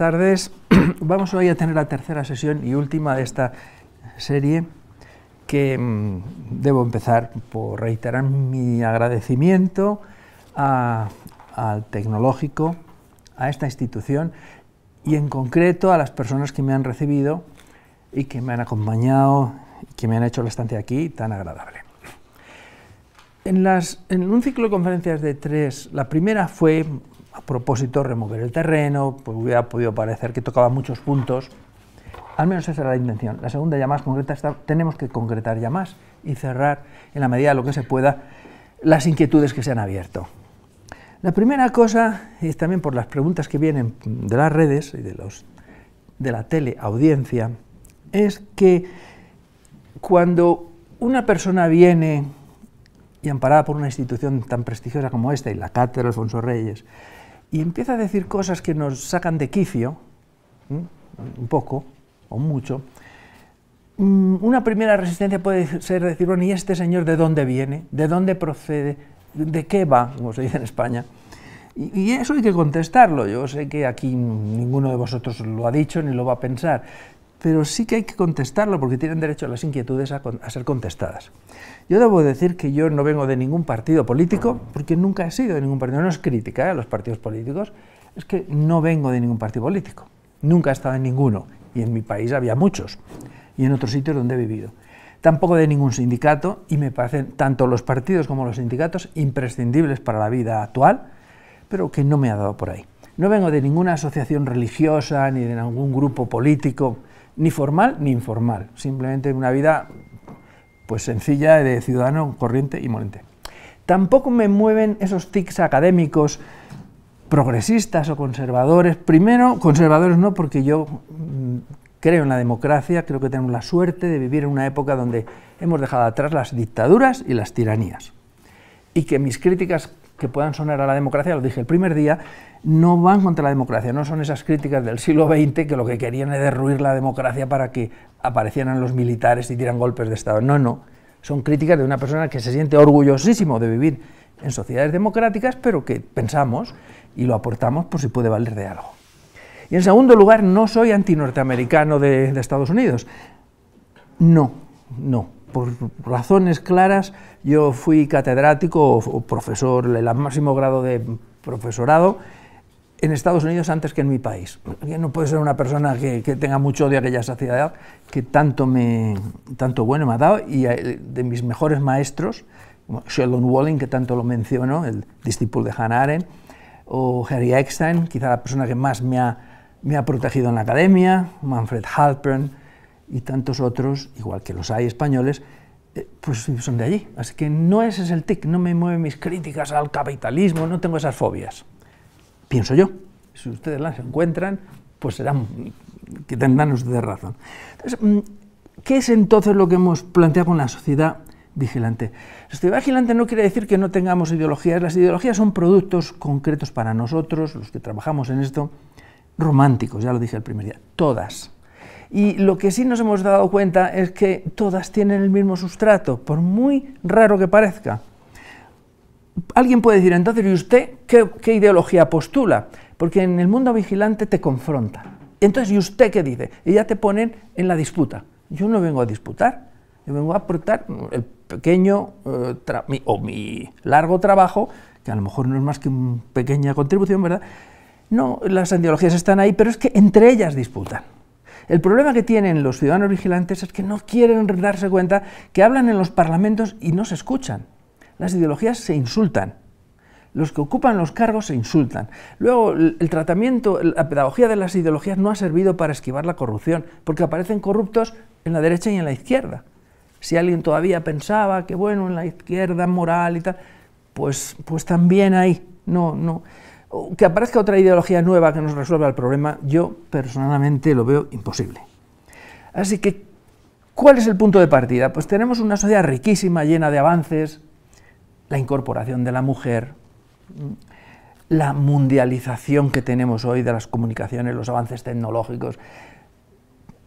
Buenas tardes. Vamos hoy a tener la tercera sesión y última de esta serie que mm, debo empezar por reiterar mi agradecimiento al tecnológico, a esta institución y en concreto a las personas que me han recibido y que me han acompañado y que me han hecho la estancia aquí tan agradable. en un ciclo de conferencias de tres, la primera fue a propósito remover el terreno, pues hubiera podido parecer que tocaba muchos puntos. Al menos esa era la intención. La segunda ya más concreta tenemos que concretar ya más y cerrar en la medida de lo que se pueda las inquietudes que se han abierto. La primera cosa, y también por las preguntas que vienen de las redes y de, los, de la teleaudiencia, es que cuando una persona viene y amparada por una institución tan prestigiosa como esta y la Cátedra de Alfonso Reyes, y empieza a decir cosas que nos sacan de quicio, un poco o mucho, mm, una primera resistencia puede ser decir, bueno, ¿y este señor de dónde viene? ¿De dónde procede? ¿De qué va? Como se dice en España. y eso hay que contestarlo. Yo sé que aquí ninguno de vosotros lo ha dicho ni lo va a pensar pero sí que hay que contestarlo porque tienen derecho a las inquietudes a, ser contestadas. Yo debo decir que yo no vengo de ningún partido político, porque nunca he sido de ningún partido, no es crítica a ¿eh? los partidos políticos, es que no vengo de ningún partido político, nunca he estado en ninguno, y en mi país había muchos, y en otros sitios donde he vivido. Tampoco de ningún sindicato, y me parecen tanto los partidos como los sindicatos imprescindibles para la vida actual, pero que no me ha dado por ahí. No vengo de ninguna asociación religiosa ni de ningún grupo político, ni formal ni informal, simplemente una vida pues sencilla de ciudadano corriente y molente. Tampoco me mueven esos tics académicos progresistas o conservadores. Primero, conservadores no, porque yo mm, creo en la democracia, creo que tenemos la suerte de vivir en una época donde hemos dejado atrás las dictaduras y las tiranías. Y que mis críticas que puedan sonar a la democracia, lo dije el primer día, no van contra la democracia, no son esas críticas del siglo XX que lo que querían es derruir la democracia para que aparecieran los militares y dieran golpes de Estado. No, no, son críticas de una persona que se siente orgullosísimo de vivir en sociedades democráticas, pero que pensamos y lo aportamos por si puede valer de algo. Y en segundo lugar, no soy antinorteamericano de, de Estados Unidos. No, no, por razones claras, yo fui catedrático o, profesor, el máximo grado de profesorado en Estados Unidos antes que en mi país. No puede ser una persona que, tenga mucho odio a aquella sociedad que tanto, me, tanto bueno me ha dado y eh, de mis mejores maestros, como Sheldon Walling, que tanto lo menciono, el discípulo de Hannah Arendt, o Harry Eckstein, quizá la persona que más me ha, me ha protegido en la academia, Manfred Halpern y tantos otros, igual que los hay españoles, eh, pues son de allí. Así que no ese es el tic, no me mueven mis críticas al capitalismo, no tengo esas fobias pienso yo. Si ustedes las encuentran, pues serán que tendrán ustedes razón. Entonces, mm, ¿qué es entonces lo que hemos planteado con la sociedad vigilante? La sociedad vigilante no quiere decir que no tengamos ideologías, las ideologías son productos concretos para nosotros, los que trabajamos en esto, románticos, ya lo dije el primer día, todas. Y lo que sí nos hemos dado cuenta es que todas tienen el mismo sustrato, por muy raro que parezca alguien puede decir, entonces, ¿y usted qué, ideología postula? Porque en el mundo vigilante te confronta. Entonces, ¿y usted qué dice? Y ya te ponen en la disputa. Yo no vengo a disputar, yo vengo a aportar el pequeño eh, o mi largo trabajo, que a lo mejor no es más que una pequeña contribución, ¿verdad? No, las ideologías están ahí, pero es que entre ellas disputan. El problema que tienen los ciudadanos vigilantes es que no quieren darse cuenta que hablan en los parlamentos y no se escuchan las ideologías se insultan. Los que ocupan los cargos se insultan. Luego, el tratamiento, la pedagogía de las ideologías no ha servido para esquivar la corrupción, porque aparecen corruptos en la derecha y en la izquierda. Si alguien todavía pensaba que, bueno, en la izquierda moral y tal, pues, pues también ahí. No, no. Que aparezca otra ideología nueva que nos resuelva el problema, yo personalmente lo veo imposible. Así que, ¿cuál es el punto de partida? Pues tenemos una sociedad riquísima, llena de avances, la incorporación de la mujer, la mundialización que tenemos hoy de las comunicaciones, los avances tecnológicos,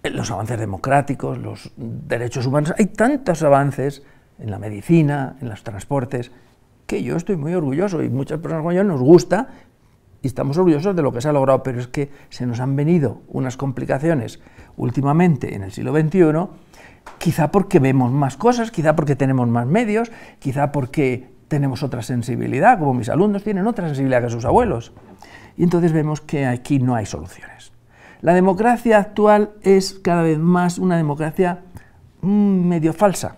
los avances democráticos, los derechos humanos. Hay tantos avances en la medicina, en los transportes, que yo estoy muy orgulloso y muchas personas como yo nos gusta y estamos orgullosos de lo que se ha logrado, pero es que se nos han venido unas complicaciones últimamente en el siglo XXI Quizá porque vemos más cosas, quizá porque tenemos más medios, quizá porque tenemos otra sensibilidad, como mis alumnos tienen otra sensibilidad que sus abuelos. Y entonces vemos que aquí no hay soluciones. La democracia actual es cada vez más una democracia mm, medio falsa.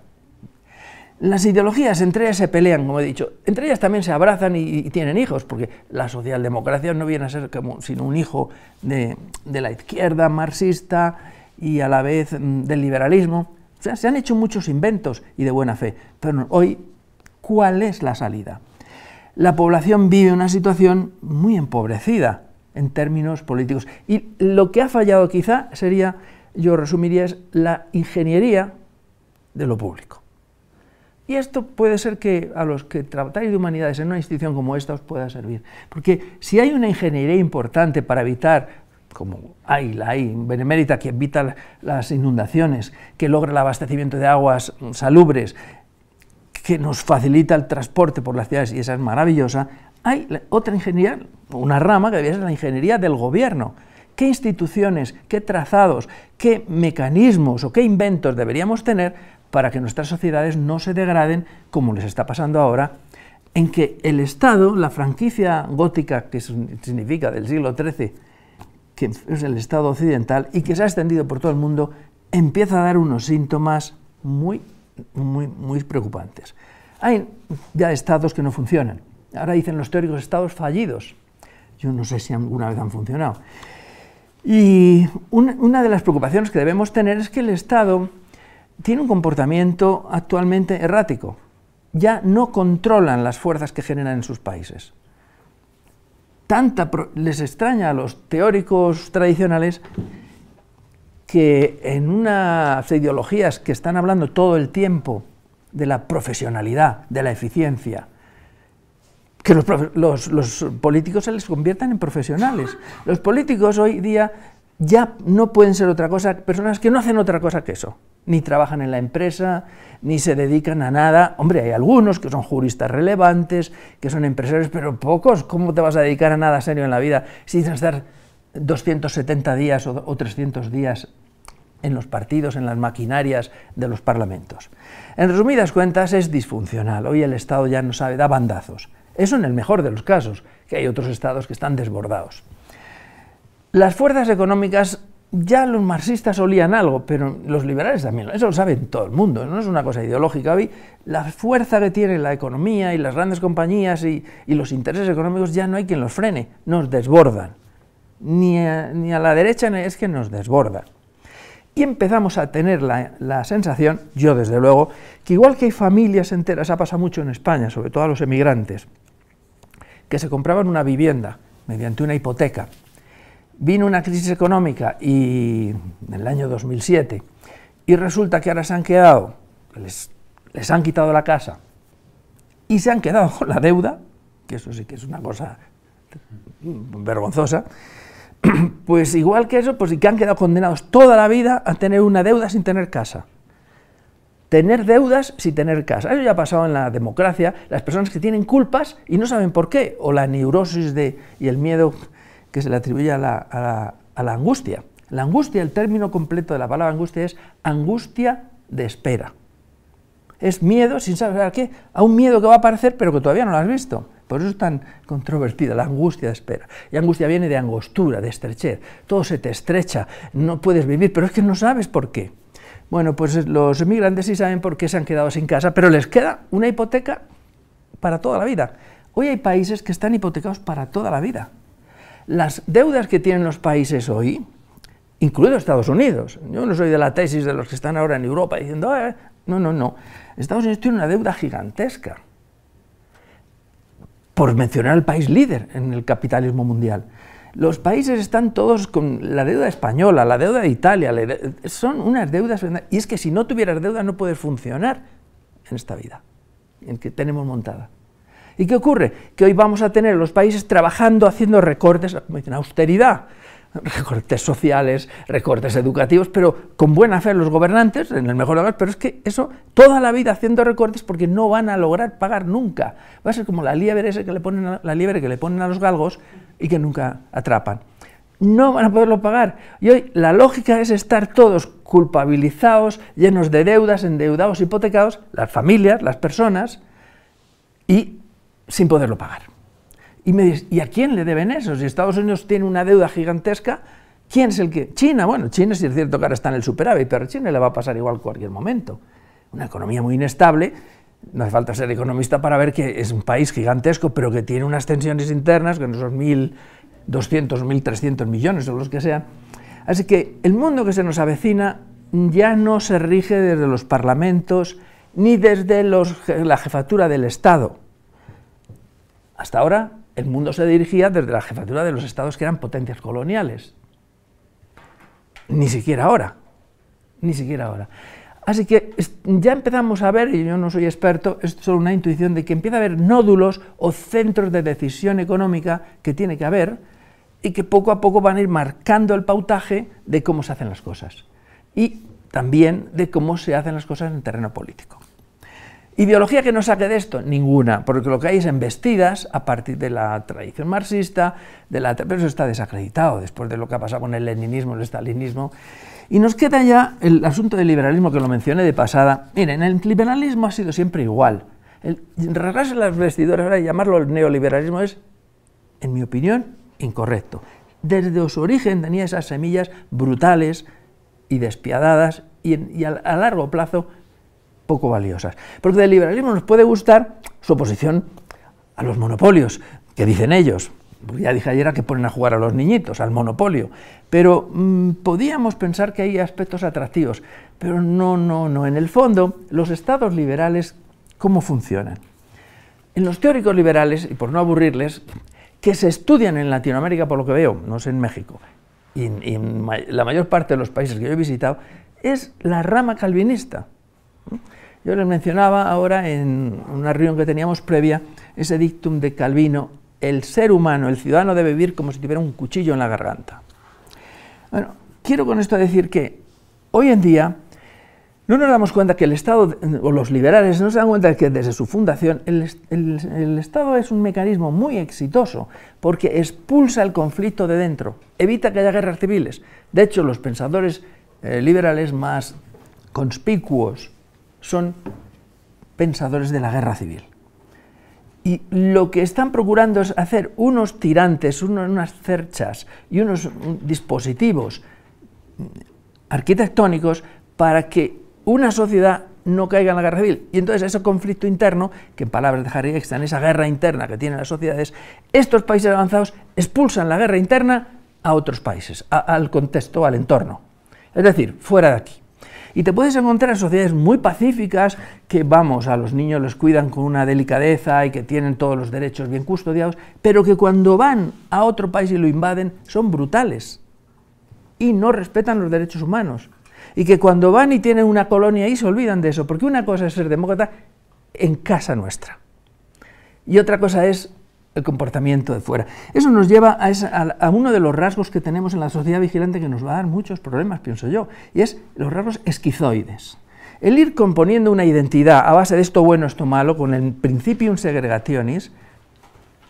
Las ideologías entre ellas se pelean, como he dicho, entre ellas también se abrazan y, tienen hijos, porque la socialdemocracia no viene a ser como, sino un hijo de la izquierda marxista y a la vez mm, del liberalismo se han hecho muchos inventos y de buena fe, pero hoy, ¿cuál es la salida? La población vive una situación muy empobrecida en términos políticos. Y lo que ha fallado quizá sería, yo resumiría, es la ingeniería de lo público. Y esto puede ser que a los que tratáis de humanidades en una institución como esta os pueda servir. Porque si hay una ingeniería importante para evitar como hay, la hay, benemérita, que evita las inundaciones, que logra el abastecimiento de aguas salubres, que nos facilita el transporte por las ciudades, y esa es maravillosa, hay otra ingeniería, una rama que debería ser la ingeniería del gobierno. ¿Qué instituciones, qué trazados, qué mecanismos o qué inventos deberíamos tener para que nuestras sociedades no se degraden como les está pasando ahora en que el Estado, la franquicia gótica que significa del siglo XIII que es el Estado occidental y que se ha extendido por todo el mundo, empieza a dar unos síntomas muy, muy, muy preocupantes. Hay ya estados que no funcionan. Ahora dicen los teóricos estados fallidos. Yo no sé si alguna vez han funcionado. Y una de las preocupaciones que debemos tener es que el Estado tiene un comportamiento actualmente errático. Ya no controlan las fuerzas que generan en sus países tanta les extraña a los teóricos tradicionales que en unas ideologías que están hablando todo el tiempo de la profesionalidad, de la eficiencia, que los, los, políticos se les conviertan en profesionales. Los políticos hoy día ya no pueden ser otra cosa, personas que no hacen otra cosa que eso ni trabajan en la empresa, ni se dedican a nada. Hombre, hay algunos que son juristas relevantes, que son empresarios, pero pocos. ¿Cómo te vas a dedicar a nada serio en la vida si pasar estar 270 días o, o 300 días en los partidos, en las maquinarias de los parlamentos? En resumidas cuentas, es disfuncional. Hoy el Estado ya no sabe, da bandazos. Eso en el mejor de los casos, que hay otros estados que están desbordados. Las fuerzas económicas ya los marxistas olían algo, pero los liberales también, eso lo sabe todo el mundo, no es una cosa ideológica. la fuerza que tiene la economía y las grandes compañías y, los intereses económicos ya no hay quien los frene, nos desbordan. Ni a, la derecha es que nos desbordan. Y empezamos a tener la, la, sensación, yo desde luego, que igual que hay familias enteras, ha pasado mucho en España, sobre todo a los emigrantes, que se compraban una vivienda mediante una hipoteca, vino una crisis económica y, en el año 2007 y resulta que ahora se han quedado, les, les han quitado la casa y se han quedado con la deuda, que eso sí que es una cosa vergonzosa, pues igual que eso, pues que han quedado condenados toda la vida a tener una deuda sin tener casa. Tener deudas sin tener casa. Eso ya ha pasado en la democracia. Las personas que tienen culpas y no saben por qué, o la neurosis de, y el miedo que se le atribuye a la, angustia. La angustia, el término completo de la palabra angustia es angustia de espera. Es miedo, sin saber a qué, a un miedo que va a aparecer pero que todavía no lo has visto. Por eso es tan controvertida la angustia de espera. Y angustia viene de angostura, de estrechez. Todo se te estrecha, no puedes vivir, pero es que no sabes por qué. Bueno, pues los emigrantes sí saben por qué se han quedado sin casa, pero les queda una hipoteca para toda la vida. Hoy hay países que están hipotecados para toda la vida las deudas que tienen los países hoy, incluido Estados Unidos, yo no soy de la tesis de los que están ahora en Europa diciendo, ah, no, no, no, Estados Unidos tiene una deuda gigantesca, por mencionar al país líder en el capitalismo mundial. Los países están todos con la deuda española, la deuda de Italia, son unas deudas... Y es que si no tuvieras deuda no puedes funcionar en esta vida, en que tenemos montada. ¿Y qué ocurre? Que hoy vamos a tener los países trabajando, haciendo recortes, en austeridad, recortes sociales, recortes educativos, pero con buena fe los gobernantes, en el mejor lugar, pero es que eso, toda la vida haciendo recortes porque no van a lograr pagar nunca. Va a ser como la liebre, que le ponen la liebre que le ponen a los galgos y que nunca atrapan. No van a poderlo pagar. Y hoy la lógica es estar todos culpabilizados, llenos de deudas, endeudados, hipotecados, las familias, las personas, y sin poderlo pagar. Y me ¿y a quién le deben eso? Si Estados Unidos tiene una deuda gigantesca, ¿quién es el que...? China, bueno, China si es cierto que ahora está en el superávit, pero a China le va a pasar igual cualquier momento. Una economía muy inestable, no hace falta ser economista para ver que es un país gigantesco, pero que tiene unas tensiones internas que con esos 1.200, 1.300 millones o los que sean. Así que el mundo que se nos avecina ya no se rige desde los parlamentos ni desde la jefatura del Estado, hasta ahora el mundo se dirigía desde la jefatura de los estados que eran potencias coloniales. Ni siquiera ahora, ni siquiera ahora. Así que ya empezamos a ver, y yo no soy experto, es solo una intuición de que empieza a haber nódulos o centros de decisión económica que tiene que haber y que poco a poco van a ir marcando el pautaje de cómo se hacen las cosas y también de cómo se hacen las cosas en el terreno político. ¿Ideología que no saque de esto? Ninguna, porque lo que hay es embestidas a partir de la tradición marxista, pero eso está desacreditado después de lo que ha pasado con el leninismo, el stalinismo, Y nos queda ya el asunto del liberalismo que lo mencioné de pasada. Miren, el liberalismo ha sido siempre igual. El las vestiduras y llamarlo el neoliberalismo es, en mi opinión, incorrecto. Desde su origen tenía esas semillas brutales y despiadadas y, a largo plazo poco valiosas. Porque del liberalismo nos puede gustar su oposición a los monopolios, que dicen ellos. ya dije ayer que ponen a jugar a los niñitos, al monopolio. Pero mm, podíamos pensar que hay aspectos atractivos. Pero no, no, no. En el fondo, los estados liberales, ¿cómo funcionan? En los teóricos liberales, y por no aburrirles, que se estudian en Latinoamérica, por lo que veo, no sé en México, y en, la mayor parte de los países que yo he visitado, es la rama calvinista. Yo les mencionaba ahora en una reunión que teníamos previa ese dictum de Calvino, el ser humano, el ciudadano debe vivir como si tuviera un cuchillo en la garganta. Bueno, quiero con esto decir que hoy en día no nos damos cuenta que el Estado, o los liberales no se dan cuenta que desde su fundación el, Estado es un mecanismo muy exitoso porque expulsa el conflicto de dentro, evita que haya guerras civiles. De hecho, los pensadores eh, liberales más conspicuos son pensadores de la guerra civil. Y lo que están procurando es hacer unos tirantes, unas cerchas y unos dispositivos arquitectónicos para que una sociedad no caiga en la guerra civil. Y entonces ese conflicto interno, que en palabras de Harry es esa guerra interna que tienen las sociedades, estos países avanzados expulsan la guerra interna a otros países, al contexto, al entorno. Es decir, fuera de aquí. Y te puedes encontrar sociedades muy pacíficas que, vamos, a los niños los cuidan con una delicadeza y que tienen todos los derechos bien custodiados, pero que cuando van a otro país y lo invaden son brutales y no respetan los derechos humanos. Y que cuando van y tienen una colonia ahí se olvidan de eso, porque una cosa es ser demócrata en casa nuestra. Y otra cosa es el comportamiento de fuera. Eso nos lleva a, uno de los rasgos que tenemos en la sociedad vigilante que nos va a dar muchos problemas, pienso yo, y es los rasgos esquizoides. El ir componiendo una identidad a base de esto bueno, esto malo, con el principium segregationis,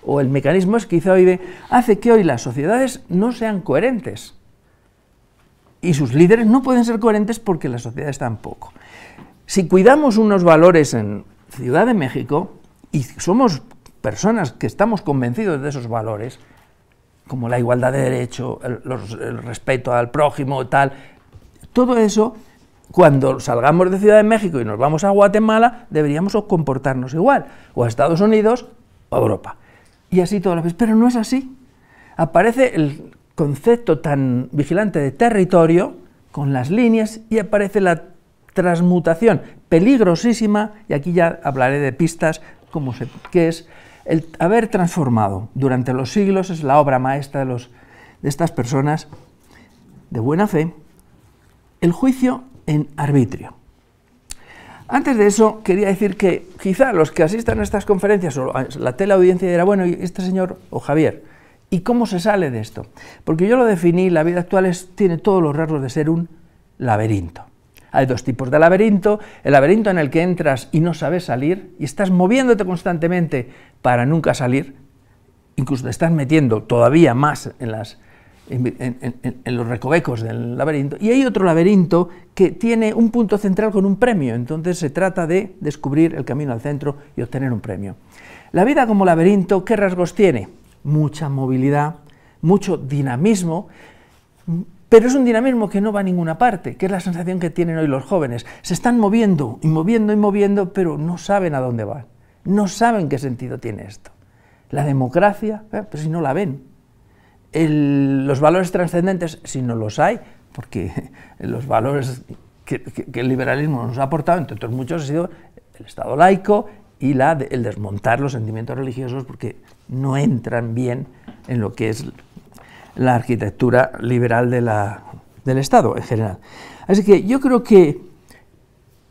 o el mecanismo esquizoide, hace que hoy las sociedades no sean coherentes. Y sus líderes no pueden ser coherentes porque las sociedades tampoco. Si cuidamos unos valores en Ciudad de México, y somos personas que estamos convencidos de esos valores, como la igualdad de derecho, el, respeto al prójimo, tal, todo eso, cuando salgamos de Ciudad de México y nos vamos a Guatemala, deberíamos comportarnos igual, o a Estados Unidos o a Europa. Y así todas las veces. Pero no es así. Aparece el concepto tan vigilante de territorio con las líneas y aparece la transmutación peligrosísima, y aquí ya hablaré de pistas, como se, qué es el haber transformado durante los siglos es la obra maestra de, los, de estas personas de buena fe, el juicio en arbitrio. Antes de eso, quería decir que quizá los que asistan a estas conferencias o la teleaudiencia dirá, bueno, ¿y este señor o Javier? ¿Y cómo se sale de esto? Porque yo lo definí, la vida actual es, tiene todos los rasgos de ser un laberinto. Hay dos tipos de laberinto, el laberinto en el que entras y no sabes salir, y estás moviéndote constantemente para nunca salir, incluso te metiendo todavía más en, en, los recovecos del laberinto. Y hay otro laberinto que tiene un punto central con un premio, entonces se trata de descubrir el camino al centro y obtener un premio. La vida como laberinto, ¿qué rasgos tiene? Mucha movilidad, mucho dinamismo, pero es un dinamismo que no va a ninguna parte, que es la sensación que tienen hoy los jóvenes. Se están moviendo y moviendo y moviendo, pero no saben a dónde van. No saben qué sentido tiene esto. La democracia, eh, pero pues si no la ven. los valores trascendentes, si no los hay, porque los valores que, el liberalismo nos ha aportado, entre otros muchos, ha sido el Estado laico y el desmontar los sentimientos religiosos porque no entran bien en lo que es la arquitectura liberal del Estado en general. Así que yo creo que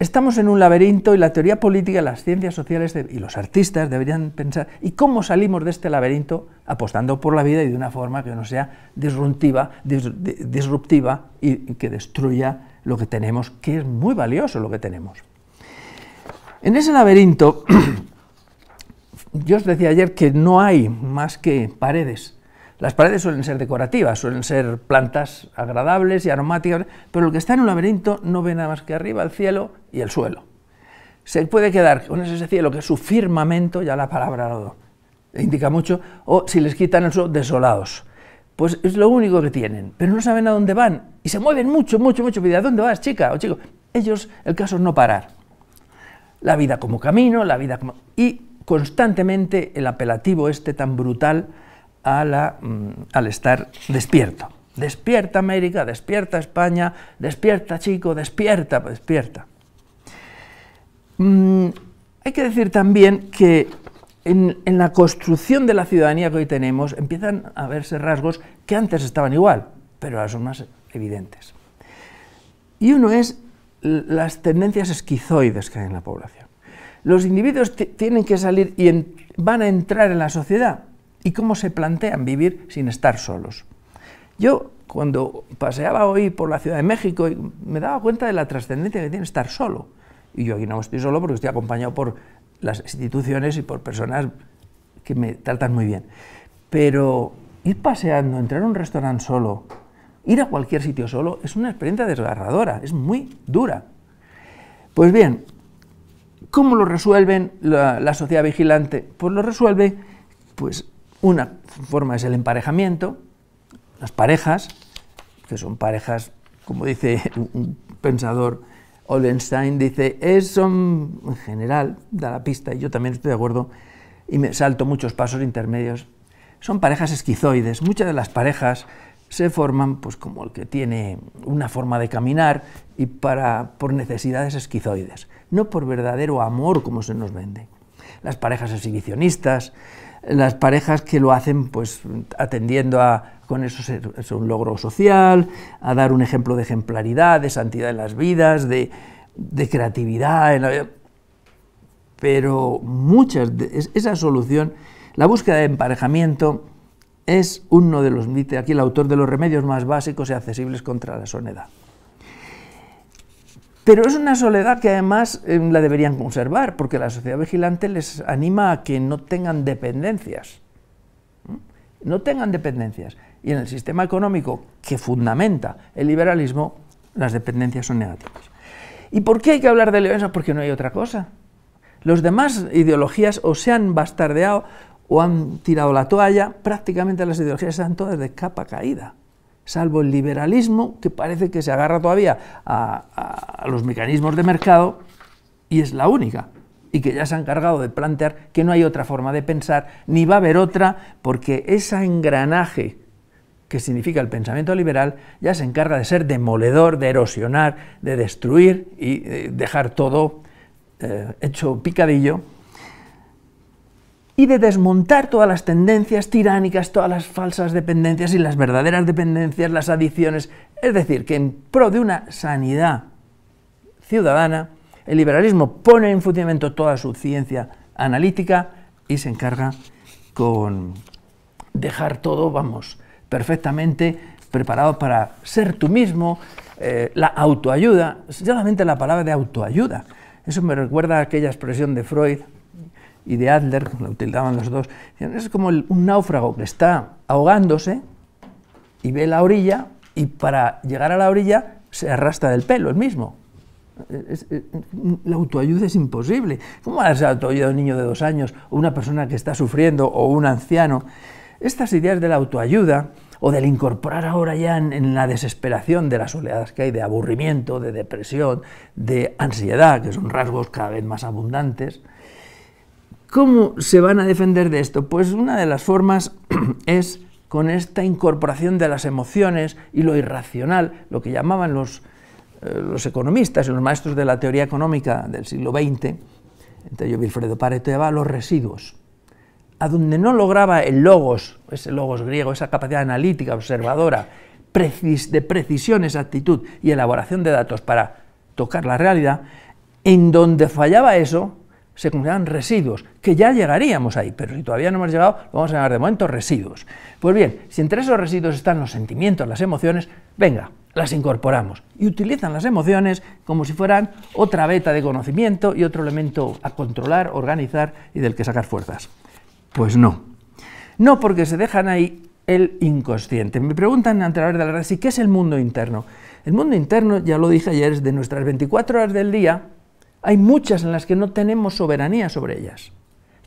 Estamos en un laberinto y la teoría política, las ciencias sociales y los artistas deberían pensar ¿y cómo salimos de este laberinto? Apostando por la vida y de una forma que no sea disruptiva, disruptiva y que destruya lo que tenemos, que es muy valioso lo que tenemos. En ese laberinto, yo os decía ayer que no hay más que paredes, las paredes suelen ser decorativas, suelen ser plantas agradables y aromáticas, pero el que está en un laberinto no ve nada más que arriba el cielo y el suelo. Se puede quedar con ese cielo que es su firmamento, ya la palabra lo indica mucho, o si les quitan el suelo, desolados. Pues es lo único que tienen, pero no saben a dónde van y se mueven mucho, mucho, mucho. ¿A dónde vas, chica o chico? Ellos, el caso es no parar. La vida como camino, la vida como... Y constantemente el apelativo este tan brutal Mm, al estar despierto. Despierta América, despierta España, despierta chico, despierta, despierta. Mm, hay que decir también que en, la construcción de la ciudadanía que hoy tenemos empiezan a verse rasgos que antes estaban igual, pero ahora son más evidentes. Y uno es las tendencias esquizoides que hay en la población. Los individuos tienen que salir y van a entrar en la sociedad, y cómo se plantean vivir sin estar solos. Yo cuando paseaba hoy por la Ciudad de México me daba cuenta de la trascendencia que tiene estar solo. Y yo aquí no estoy solo porque estoy acompañado por las instituciones y por personas que me tratan muy bien. Pero ir paseando, entrar a un restaurante solo, ir a cualquier sitio solo, es una experiencia desgarradora, es muy dura. Pues bien, ¿cómo lo resuelven la, sociedad vigilante? Pues lo resuelve pues, una forma es el emparejamiento, las parejas, que son parejas, como dice un pensador, Olenstein, dice, son, en general, da la pista, y yo también estoy de acuerdo, y me salto muchos pasos intermedios, son parejas esquizoides. Muchas de las parejas se forman pues como el que tiene una forma de caminar y para, por necesidades esquizoides, no por verdadero amor como se nos vende. Las parejas exhibicionistas, las parejas que lo hacen pues atendiendo a con eso es un logro social, a dar un ejemplo de ejemplaridad, de santidad en las vidas, de, creatividad. pero muchas de, esa solución, la búsqueda de emparejamiento es uno de los, aquí el autor, de los remedios más básicos y accesibles contra la soledad. Pero es una soledad que además em, la deberían conservar, porque la sociedad vigilante les anima a que no tengan dependencias. No tengan dependencias. Y en el sistema económico que fundamenta el liberalismo, las dependencias son negativas. ¿Y por qué hay que hablar de leonesa? Porque no hay otra cosa. Los demás ideologías o se han bastardeado o han tirado la toalla, prácticamente las ideologías están todas de capa caída salvo el liberalismo, que parece que se agarra todavía a, los mecanismos de mercado, y es la única, y que ya se ha encargado de plantear que no hay otra forma de pensar, ni va a haber otra, porque ese engranaje que significa el pensamiento liberal ya se encarga de ser demoledor, de erosionar, de destruir y dejar todo eh, hecho picadillo y de desmontar todas las tendencias tiránicas, todas las falsas dependencias y las verdaderas dependencias, las adicciones. Es decir, que en pro de una sanidad ciudadana, el liberalismo pone en funcionamiento toda su ciencia analítica y se encarga con dejar todo, vamos, perfectamente preparado para ser tú mismo, eh, la autoayuda, solamente la palabra de autoayuda. Eso me recuerda a aquella expresión de Freud, y de Adler, lo utilizaban los dos, es como un náufrago que está ahogándose y ve la orilla y para llegar a la orilla se arrastra del pelo, el mismo. la autoayuda es imposible. ¿Cómo va a autoayuda un niño de dos años o una persona que está sufriendo o un anciano? Estas ideas de la autoayuda o del incorporar ahora ya en, la desesperación de las oleadas que hay de aburrimiento, de depresión, de ansiedad, que son rasgos cada vez más abundantes, ¿Cómo se van a defender de esto? Pues una de las formas es con esta incorporación de las emociones y lo irracional, lo que llamaban los, eh, economistas y los maestros de la teoría económica del siglo XX, entre ellos Wilfredo Pareto, llevaba los residuos. A donde no lograba el logos, ese logos griego, esa capacidad analítica, observadora, de precisión, actitud y elaboración de datos para tocar la realidad, en donde fallaba eso, se consideran residuos, que ya llegaríamos ahí, pero si todavía no hemos llegado, vamos a llamar de momento residuos. Pues bien, si entre esos residuos están los sentimientos, las emociones, venga, las incorporamos y utilizan las emociones como si fueran otra beta de conocimiento y otro elemento a controlar, organizar y del que sacar fuerzas. Pues no. No porque se dejan ahí el inconsciente. Me preguntan ante la hora de la red, ¿qué es el mundo interno? El mundo interno, ya lo dije ayer, es de nuestras 24 horas del día, hay muchas en las que no tenemos soberanía sobre ellas.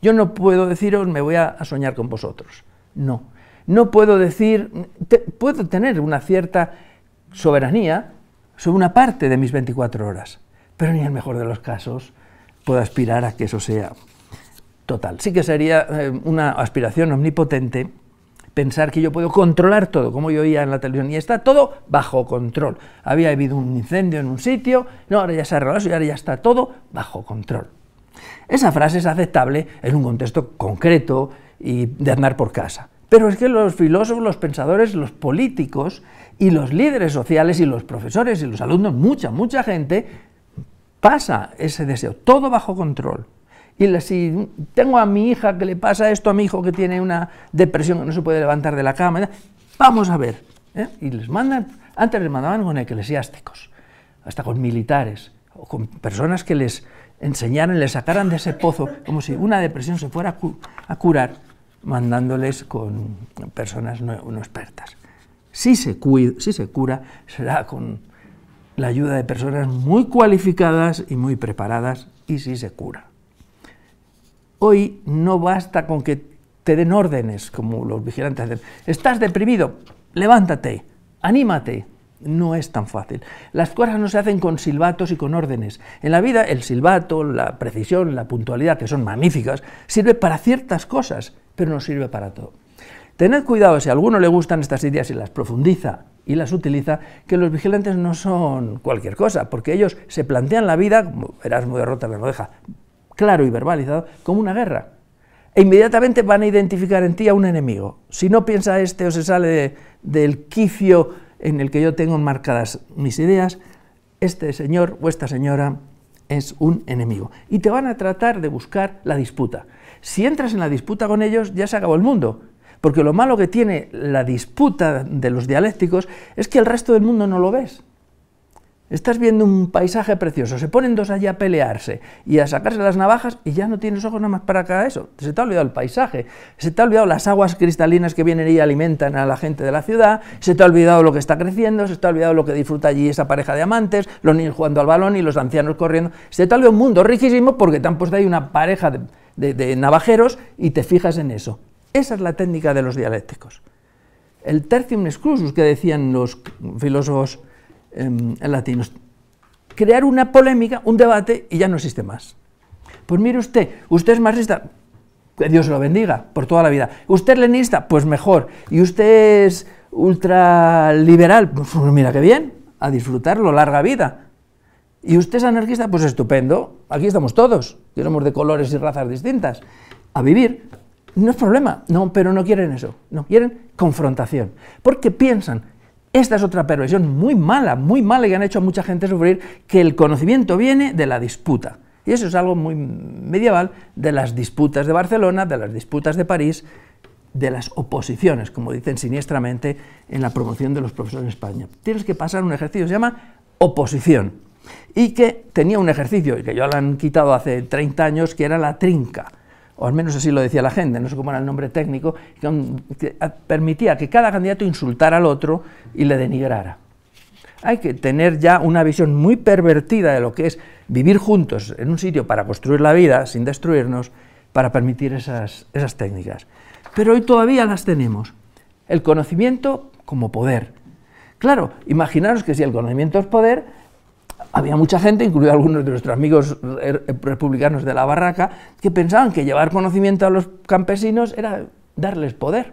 Yo no puedo deciros, me voy a, soñar con vosotros. No. No puedo decir, puedo tener una cierta soberanía sobre una parte de mis 24 horas, pero ni en el mejor de los casos puedo aspirar a que eso sea total. Sí que sería eh, una aspiración omnipotente pensar que yo puedo controlar todo, como yo oía en la televisión, y está todo bajo control. Había habido un incendio en un sitio, no, ahora ya se ha arreglado y ahora ya está todo bajo control. Esa frase es aceptable en un contexto concreto y de andar por casa. Pero es que los filósofos, los pensadores, los políticos y los líderes sociales y los profesores y los alumnos, mucha, mucha gente, pasa ese deseo, todo bajo control. Y si tengo a mi hija que le pasa esto, a mi hijo que tiene una depresión que no se puede levantar de la cama, vamos a ver. ¿eh? Y les mandan, antes les mandaban con eclesiásticos, hasta con militares, o con personas que les enseñaran, les sacaran de ese pozo, como si una depresión se fuera a, curar, mandándoles con personas no, expertas. Si se, si se cura, será con la ayuda de personas muy cualificadas y muy preparadas, y si se cura. Hoy no basta con que te den órdenes, como los vigilantes hacen. Estás deprimido, levántate, anímate. No es tan fácil. Las cosas no se hacen con silbatos y con órdenes. En la vida el silbato, la precisión, la puntualidad, que son magníficas, sirve para ciertas cosas, pero no sirve para todo. Tened cuidado, si a alguno le gustan estas ideas y las profundiza y las utiliza, que los vigilantes no son cualquier cosa, porque ellos se plantean la vida, como Erasmo de Rota me lo deja, claro y verbalizado, como una guerra. E inmediatamente van a identificar en ti a un enemigo. Si no piensa este o se sale del quicio en el que yo tengo marcadas mis ideas, este señor o esta señora es un enemigo. Y te van a tratar de buscar la disputa. Si entras en la disputa con ellos, ya se acabó el mundo. Porque lo malo que tiene la disputa de los dialécticos es que el resto del mundo no lo ves. Estás viendo un paisaje precioso, se ponen dos allí a pelearse y a sacarse las navajas y ya no tienes ojos nada más para acá eso. Se te ha olvidado el paisaje, se te ha olvidado las aguas cristalinas que vienen y alimentan a la gente de la ciudad, se te ha olvidado lo que está creciendo, se te ha olvidado lo que disfruta allí esa pareja de amantes, los niños jugando al balón y los ancianos corriendo. Se te ha olvidado un mundo riquísimo porque te han puesto ahí una pareja de, navajeros y te fijas en eso. Esa es la técnica de los dialécticos. El tertium exclusus que decían los filósofos Em, en latinos. Crear una polémica, un debate y ya no existe más. Pues mire usted, usted es marxista, que Dios lo bendiga por toda la vida. Usted es lenista, pues mejor. Y usted es ultraliberal, pues mira qué bien, a disfrutarlo, larga vida. Y usted es anarquista, pues estupendo, aquí estamos todos, que somos de colores y razas distintas, a vivir. No es problema, no, pero no quieren eso, no, quieren confrontación, porque piensan esta es otra perversión muy mala, muy mala que han hecho a mucha gente sufrir, que el conocimiento viene de la disputa. Y eso es algo muy medieval de las disputas de Barcelona, de las disputas de París, de las oposiciones, como dicen siniestramente en la promoción de los profesores en España. Tienes que pasar un ejercicio se llama oposición y que tenía un ejercicio, y que ya lo han quitado hace 30 años, que era la trinca o al menos así lo decía la gente, no sé cómo era el nombre técnico, que, permitía que cada candidato insultara al otro y le denigrara. Hay que tener ya una visión muy pervertida de lo que es vivir juntos en un sitio para construir la vida sin destruirnos, para permitir esas, esas técnicas. Pero hoy todavía las tenemos. El conocimiento como poder. Claro, imaginaros que si el conocimiento es poder, había mucha gente, incluido algunos de nuestros amigos er, republicanos de la barraca, que pensaban que llevar conocimiento a los campesinos era darles poder.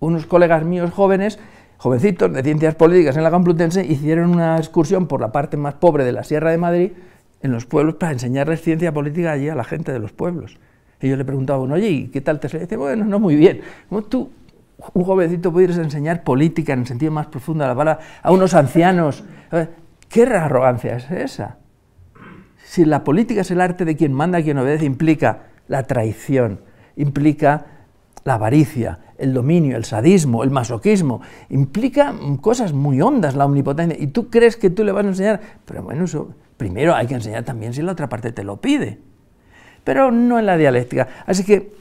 Unos colegas míos jóvenes, jovencitos de ciencias políticas en la Complutense, hicieron una excursión por la parte más pobre de la Sierra de Madrid, en los pueblos, para enseñarles ciencia política allí a la gente de los pueblos. Y yo le preguntaba, oye, ¿qué tal te sale? dice? Bueno, no muy bien. ¿Cómo tú, un jovencito, pudieras enseñar política en el sentido más profundo de la palabra a unos ancianos? ¿Qué arrogancia es esa? Si la política es el arte de quien manda, quien obedece, implica la traición, implica la avaricia, el dominio, el sadismo, el masoquismo, implica cosas muy hondas la omnipotencia. Y tú crees que tú le vas a enseñar, pero bueno, primero hay que enseñar también si la otra parte te lo pide, pero no en la dialéctica. Así que,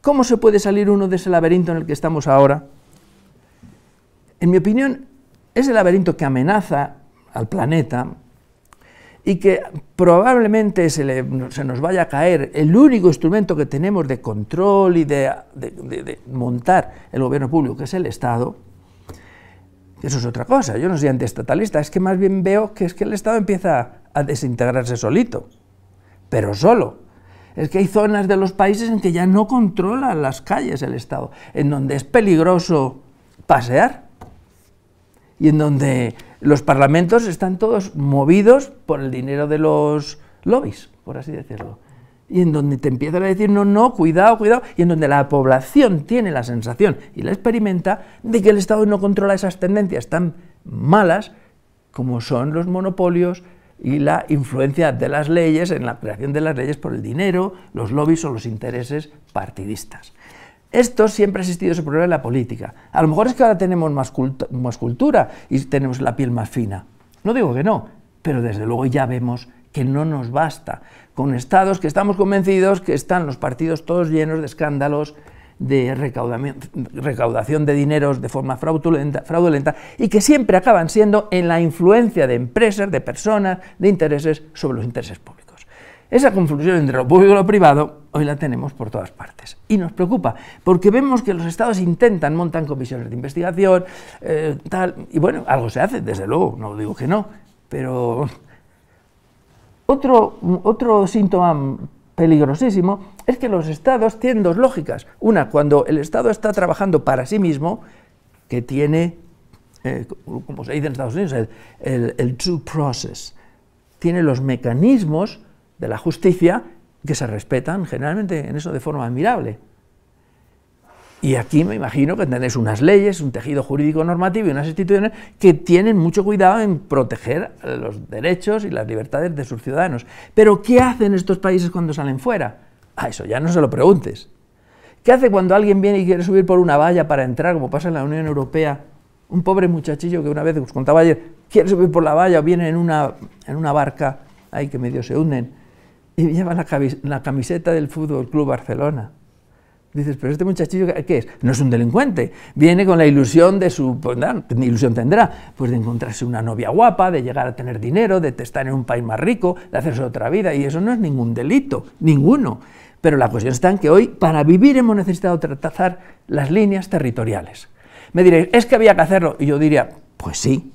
¿cómo se puede salir uno de ese laberinto en el que estamos ahora? En mi opinión, es el laberinto que amenaza al planeta y que probablemente se, nos vaya a caer el único instrumento que tenemos de control y de, de, montar el gobierno público, que es el Estado, eso es otra cosa, yo no soy antiestatalista, es que más bien veo que es que el Estado empieza a desintegrarse solito, pero solo. Es que hay zonas de los países en que ya no controla las calles el Estado, en donde es peligroso pasear y en donde los parlamentos están todos movidos por el dinero de los lobbies, por así decirlo. Y en donde te empiezan a decir, no, no, cuidado, cuidado, y en donde la población tiene la sensación y la experimenta de que el Estado no controla esas tendencias tan malas como son los monopolios y la influencia de las leyes en la creación de las leyes por el dinero, los lobbies o los intereses partidistas. Esto siempre ha existido ese problema en la política. A lo mejor es que ahora tenemos más, cultura y tenemos la piel más fina. No digo que no, pero desde luego ya vemos que no nos basta con estados que estamos convencidos que están los partidos todos llenos de escándalos de recaudación de dineros de forma fraudulenta, fraudulenta, y que siempre acaban siendo en la influencia de empresas, de personas, de intereses sobre los intereses públicos. Esa confusión entre lo público y lo privado hoy la tenemos por todas partes y nos preocupa porque vemos que los estados intentan, montan comisiones de investigación, eh, tal, y bueno, algo se hace, desde luego, no digo que no, pero otro, otro síntoma peligrosísimo es que los estados tienen dos lógicas. Una, cuando el estado está trabajando para sí mismo, que tiene, eh, como se dice en Estados Unidos, el, el true process, tiene los mecanismos de la justicia que se respetan generalmente en eso de forma admirable. Y aquí me imagino que tenéis unas leyes, un tejido jurídico normativo y unas instituciones que tienen mucho cuidado en proteger los derechos y las libertades de sus ciudadanos. Pero ¿qué hacen estos países cuando salen fuera? A ah, eso ya no se lo preguntes. ¿Qué hace cuando alguien viene y quiere subir por una valla para entrar, como pasa en la Unión Europea? Un pobre muchachillo que una vez os contaba ayer, quiere subir por la valla o viene en una, en una barca, ahí que medio se hunden y lleva la, camiseta del Fútbol Club Barcelona. Dices, pero este muchachillo, ¿qué es? No es un delincuente. Viene con la ilusión de su. ¿Qué ilusión tendrá? Pues de encontrarse una novia guapa, de llegar a tener dinero, de estar en un país más rico, de hacerse otra vida. Y eso no es ningún delito, ninguno. Pero la cuestión está en que hoy, para vivir, hemos necesitado trazar las líneas territoriales. Me diréis, ¿es que había que hacerlo? Y yo diría, pues sí.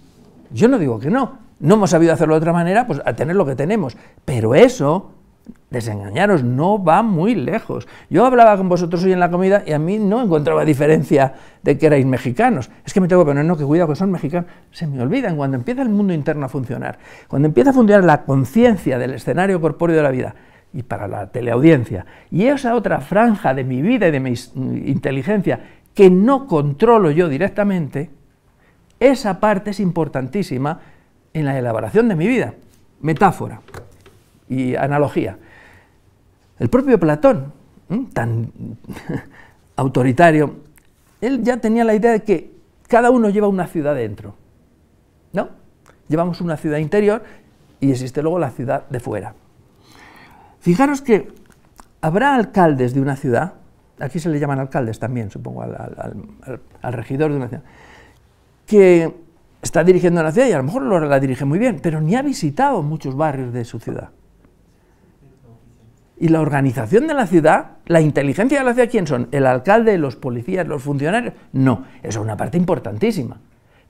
Yo no digo que no. No hemos sabido hacerlo de otra manera, pues a tener lo que tenemos. Pero eso desengañaros, no va muy lejos. Yo hablaba con vosotros hoy en la comida y a mí no encontraba diferencia de que erais mexicanos. Es que me tengo que poner, no, que cuidado que son mexicanos. Se me olvidan cuando empieza el mundo interno a funcionar, cuando empieza a funcionar la conciencia del escenario corpóreo de la vida y para la teleaudiencia, y esa otra franja de mi vida y de mi inteligencia que no controlo yo directamente, esa parte es importantísima en la elaboración de mi vida. Metáfora y analogía. El propio Platón, tan autoritario, él ya tenía la idea de que cada uno lleva una ciudad dentro, ¿no? Llevamos una ciudad interior y existe luego la ciudad de fuera. Fijaros que habrá alcaldes de una ciudad, aquí se le llaman alcaldes también, supongo, al, regidor de una ciudad, que está dirigiendo la ciudad y a lo mejor la dirige muy bien, pero ni ha visitado muchos barrios de su ciudad y la organización de la ciudad, la inteligencia de la ciudad, ¿quién son? ¿El alcalde, los policías, los funcionarios? No, eso es una parte importantísima.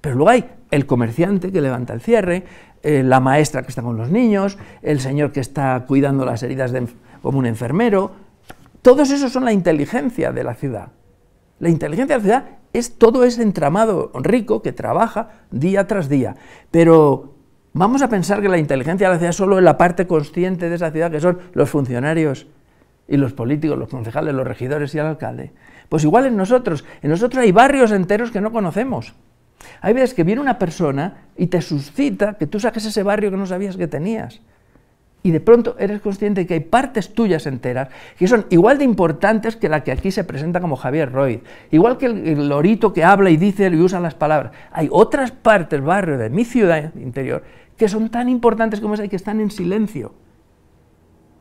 Pero luego hay el comerciante que levanta el cierre, eh, la maestra que está con los niños, el señor que está cuidando las heridas como un enfermero. Todos esos son la inteligencia de la ciudad. La inteligencia de la ciudad es todo ese entramado rico que trabaja día tras día. Pero vamos a pensar que la inteligencia de la ciudad solo es la parte consciente de esa ciudad, que son los funcionarios y los políticos, los concejales, los regidores y el alcalde. Pues igual en nosotros, en nosotros hay barrios enteros que no conocemos. Hay veces que viene una persona y te suscita que tú saques ese barrio que no sabías que tenías. Y de pronto eres consciente de que hay partes tuyas enteras que son igual de importantes que la que aquí se presenta como Javier Roy. Igual que el, lorito que habla y dice y usa las palabras. Hay otras partes, barrio de mi ciudad interior, que son tan importantes como esa y que están en silencio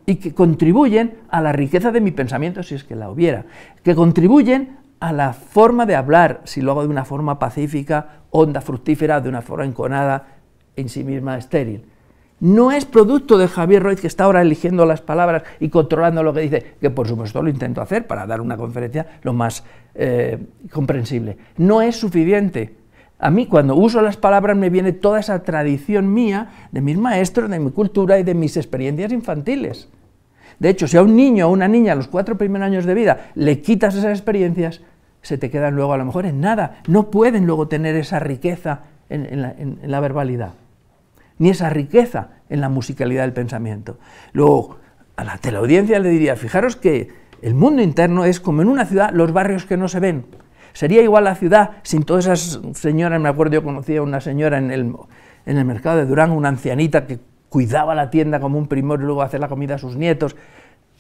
y que contribuyen a la riqueza de mi pensamiento si es que la hubiera, que contribuyen a la forma de hablar, si lo hago de una forma pacífica, honda, fructífera, de una forma enconada, en sí misma estéril. No es producto de Javier Roy que está ahora eligiendo las palabras y controlando lo que dice, que por supuesto lo intento hacer para dar una conferencia lo más eh, comprensible. No es suficiente a mí cuando uso las palabras me viene toda esa tradición mía, de mis maestros, de mi cultura y de mis experiencias infantiles. De hecho, si a un niño o una niña a los cuatro primeros años de vida le quitas esas experiencias, se te quedan luego a lo mejor en nada. No pueden luego tener esa riqueza en, la, la verbalidad, ni esa riqueza en la musicalidad del pensamiento. Luego, a la teleaudiencia le diría, fijaros que el mundo interno es como en una ciudad los barrios que no se ven. Sería igual la ciudad sin todas esas señoras, me acuerdo yo conocía a una señora en el, mercado de Durán, una ancianita que cuidaba la tienda como un primor y luego hacía la comida a sus nietos.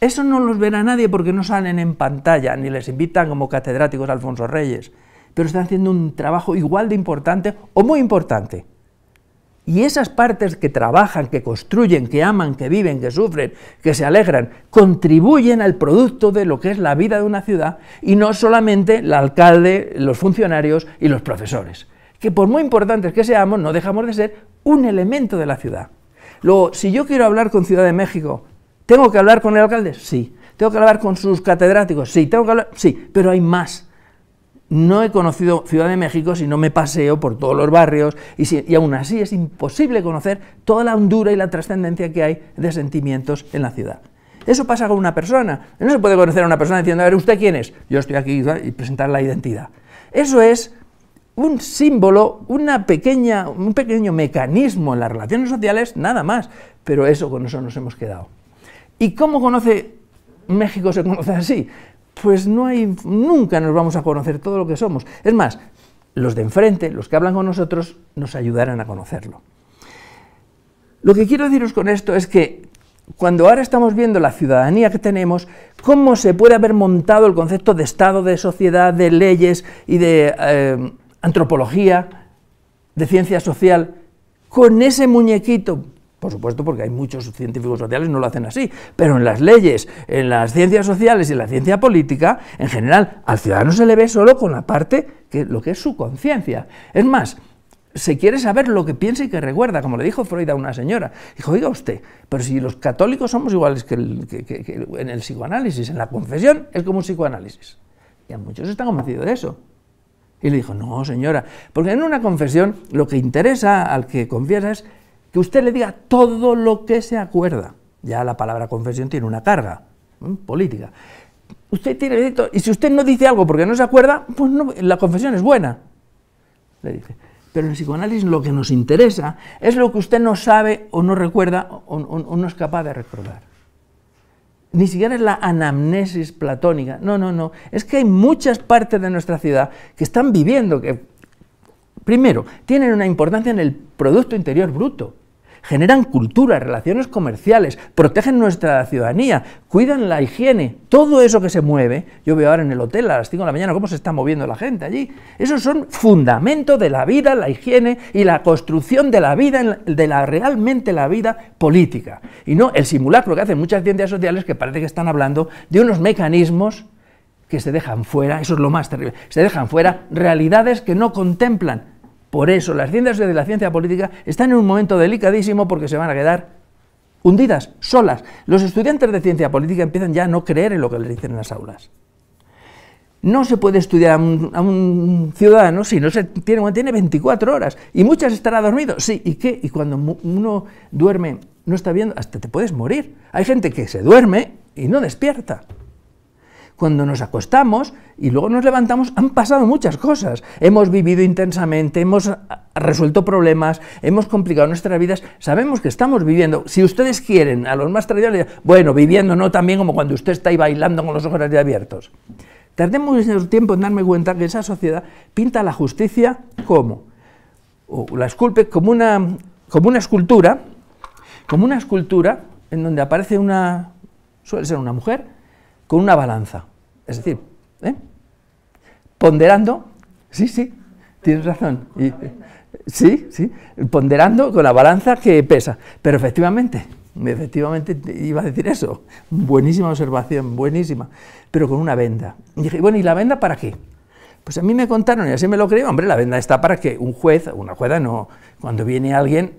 Eso no los verá nadie porque no salen en pantalla, ni les invitan como catedráticos a Alfonso Reyes, pero están haciendo un trabajo igual de importante o muy importante. Y esas partes que trabajan, que construyen, que aman, que viven, que sufren, que se alegran, contribuyen al producto de lo que es la vida de una ciudad y no solamente el alcalde, los funcionarios y los profesores, que por muy importantes que seamos, no dejamos de ser un elemento de la ciudad. Luego, si yo quiero hablar con Ciudad de México, ¿tengo que hablar con el alcalde? Sí. ¿Tengo que hablar con sus catedráticos? Sí. ¿Tengo que hablar? Sí. Pero hay más no he conocido Ciudad de México si no me paseo por todos los barrios y, si, aún así es imposible conocer toda la hondura y la trascendencia que hay de sentimientos en la ciudad. Eso pasa con una persona. No se puede conocer a una persona diciendo, a ver, ¿usted quién es? Yo estoy aquí y presentar la identidad. Eso es un símbolo, una pequeña, un pequeño mecanismo en las relaciones sociales, nada más. Pero eso con eso nos hemos quedado. ¿Y cómo conoce México se conoce así? pues no hay, nunca nos vamos a conocer todo lo que somos. Es más, los de enfrente, los que hablan con nosotros, nos ayudarán a conocerlo. Lo que quiero deciros con esto es que cuando ahora estamos viendo la ciudadanía que tenemos, cómo se puede haber montado el concepto de Estado, de sociedad, de leyes y de eh, antropología, de ciencia social, con ese muñequito por supuesto, porque hay muchos científicos sociales que no lo hacen así, pero en las leyes, en las ciencias sociales y en la ciencia política, en general, al ciudadano se le ve solo con la parte que lo que es su conciencia. Es más, se quiere saber lo que piensa y que recuerda, como le dijo Freud a una señora. Dijo, oiga usted, pero si los católicos somos iguales que, en el psicoanálisis, en la confesión es como un psicoanálisis. Y a muchos están convencidos de eso. Y le dijo, no señora, porque en una confesión lo que interesa al que confiesa es que usted le diga todo lo que se acuerda. Ya la palabra confesión tiene una carga política. Usted tiene y si usted no dice algo porque no se acuerda, pues no, la confesión es buena, le dice. Pero en el psicoanálisis lo que nos interesa es lo que usted no sabe o no recuerda o, o no es capaz de recordar. Ni siquiera es la anamnesis platónica, no, no, no. Es que hay muchas partes de nuestra ciudad que están viviendo, que primero, tienen una importancia en el Producto Interior Bruto generan cultura, relaciones comerciales, protegen nuestra ciudadanía, cuidan la higiene, todo eso que se mueve, yo veo ahora en el hotel a las 5 de la mañana cómo se está moviendo la gente allí, esos son fundamentos de la vida, la higiene y la construcción de la vida, de la realmente la vida política, y no el simulacro que hacen muchas ciencias sociales que parece que están hablando de unos mecanismos que se dejan fuera, eso es lo más terrible, se dejan fuera realidades que no contemplan por eso las ciencias de la ciencia política están en un momento delicadísimo porque se van a quedar hundidas, solas. Los estudiantes de ciencia política empiezan ya a no creer en lo que les dicen en las aulas. No se puede estudiar a un, ciudadano si no se tiene, tiene 24 horas y muchas estará dormido. Sí, ¿y qué? Y cuando uno duerme, no está viendo, hasta te puedes morir. Hay gente que se duerme y no despierta. Cuando nos acostamos y luego nos levantamos, han pasado muchas cosas. Hemos vivido intensamente, hemos ah, resuelto problemas, hemos complicado nuestras vidas, sabemos que estamos viviendo. Si ustedes quieren, a los más tradicionales, bueno, viviendo no también como cuando usted está ahí bailando con los ojos abiertos. Tardé mucho tiempo en darme cuenta que esa sociedad pinta la justicia como, la esculpe como una, como una escultura, como una escultura en donde aparece una, suele ser una mujer, con una balanza. Es decir, ¿eh? ponderando, sí, sí, tienes razón. sí, sí, ponderando con la balanza que pesa. Pero efectivamente, efectivamente iba a decir eso. Buenísima observación, buenísima. Pero con una venda. Y dije, bueno, ¿y la venda para qué? Pues a mí me contaron, y así me lo creí, hombre, la venda está para que un juez, una jueza, no, cuando viene alguien,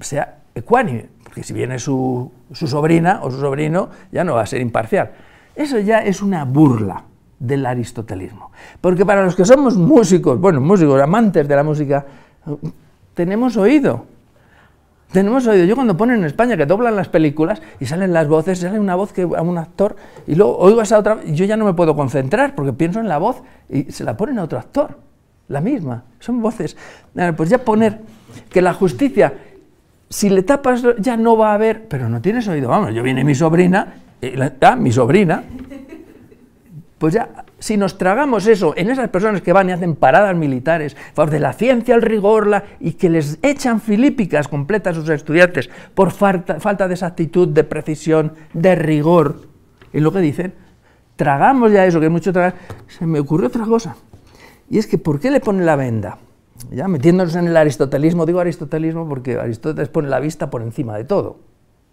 sea ecuánime, porque si viene su sobrina o su sobrino, ya no va a ser imparcial. Eso ya es una burla del aristotelismo. Porque para los que somos músicos, bueno, músicos, amantes de la música, tenemos oído. Tenemos oído. Yo cuando ponen en España que doblan las películas y salen las voces, sale una voz que a un actor y luego oigo esa otra, y yo ya no me puedo concentrar porque pienso en la voz y se la ponen a otro actor. La misma, son voces. Pues ya poner que la justicia si le tapas ya no va a haber, pero no tienes oído. Vamos, yo viene mi sobrina eh, ah, mi sobrina, pues ya, si nos tragamos eso en esas personas que van y hacen paradas militares, por de la ciencia, al rigor, y que les echan filípicas completas a sus estudiantes por falta, falta de exactitud, de precisión, de rigor, es lo que dicen, tragamos ya eso, que es mucho tragar, se me ocurrió otra cosa. Y es que, ¿por qué le pone la venda? Ya metiéndonos en el aristotelismo, digo aristotelismo porque Aristóteles pone la vista por encima de todo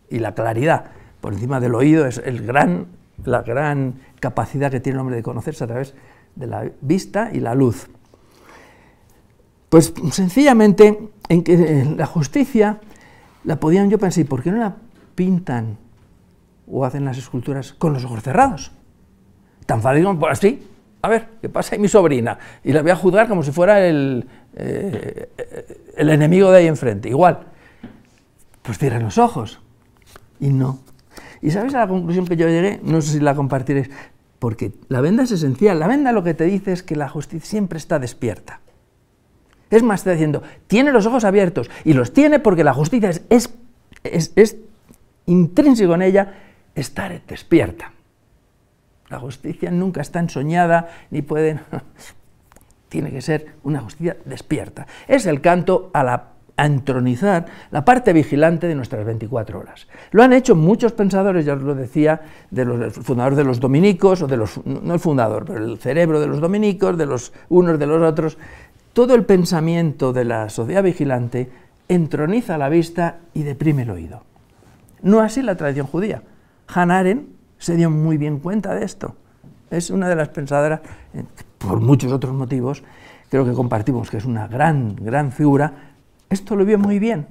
y la claridad por encima del oído, es el gran, la gran capacidad que tiene el hombre de conocerse a través de la vista y la luz. Pues sencillamente, en que la justicia la podían, yo pensé, ¿por qué no la pintan o hacen las esculturas con los ojos cerrados? Tan fácil como pues, así. A ver, ¿qué pasa? Y mi sobrina. Y la voy a juzgar como si fuera el, eh, el enemigo de ahí enfrente. Igual. Pues cierran los ojos. Y no, y sabes a la conclusión que yo llegué, no sé si la compartiréis, porque la venda es esencial. La venda lo que te dice es que la justicia siempre está despierta. Es más, está diciendo, tiene los ojos abiertos, y los tiene porque la justicia es, es, es intrínseco en ella estar despierta. La justicia nunca está ensoñada, ni puede... tiene que ser una justicia despierta. Es el canto a la a entronizar la parte vigilante de nuestras 24 horas. Lo han hecho muchos pensadores, ya os lo decía, de los fundadores de los dominicos, o de los, no el fundador, pero el cerebro de los dominicos, de los unos de los otros. Todo el pensamiento de la sociedad vigilante entroniza la vista y deprime el oído. No así la tradición judía. Hanaren se dio muy bien cuenta de esto. Es una de las pensadoras, eh, por muchos otros motivos, creo que compartimos que es una gran, gran figura, esto lo vio muy bien.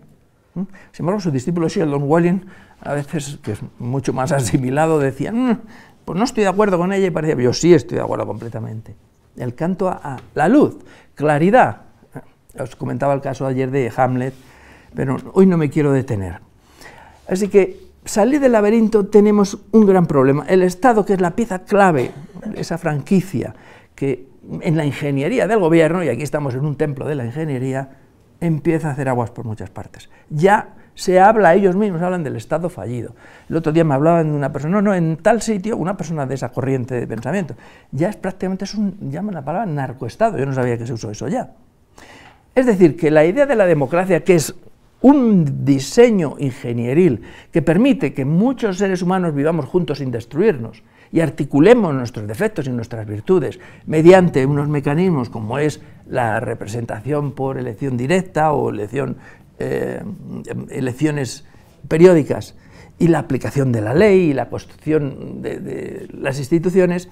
Sin embargo, su discípulo Don Walling, a veces, que es mucho más asimilado, decían, mm, pues no estoy de acuerdo con ella, y parecía, yo sí estoy de acuerdo completamente. El canto a, a la luz, claridad. Os comentaba el caso ayer de Hamlet, pero hoy no me quiero detener. Así que salir del laberinto tenemos un gran problema. El Estado, que es la pieza clave, esa franquicia, que en la ingeniería del gobierno, y aquí estamos en un templo de la ingeniería, empieza a hacer aguas por muchas partes. Ya se habla, ellos mismos hablan del Estado fallido. El otro día me hablaban de una persona, no, no, en tal sitio, una persona de esa corriente de pensamiento. Ya es prácticamente, es un, llaman la palabra narcoestado, yo no sabía que se usó eso ya. Es decir, que la idea de la democracia, que es un diseño ingenieril que permite que muchos seres humanos vivamos juntos sin destruirnos y articulemos nuestros defectos y nuestras virtudes mediante unos mecanismos como es la representación por elección directa o elección, eh, elecciones periódicas y la aplicación de la ley y la construcción de las instituciones,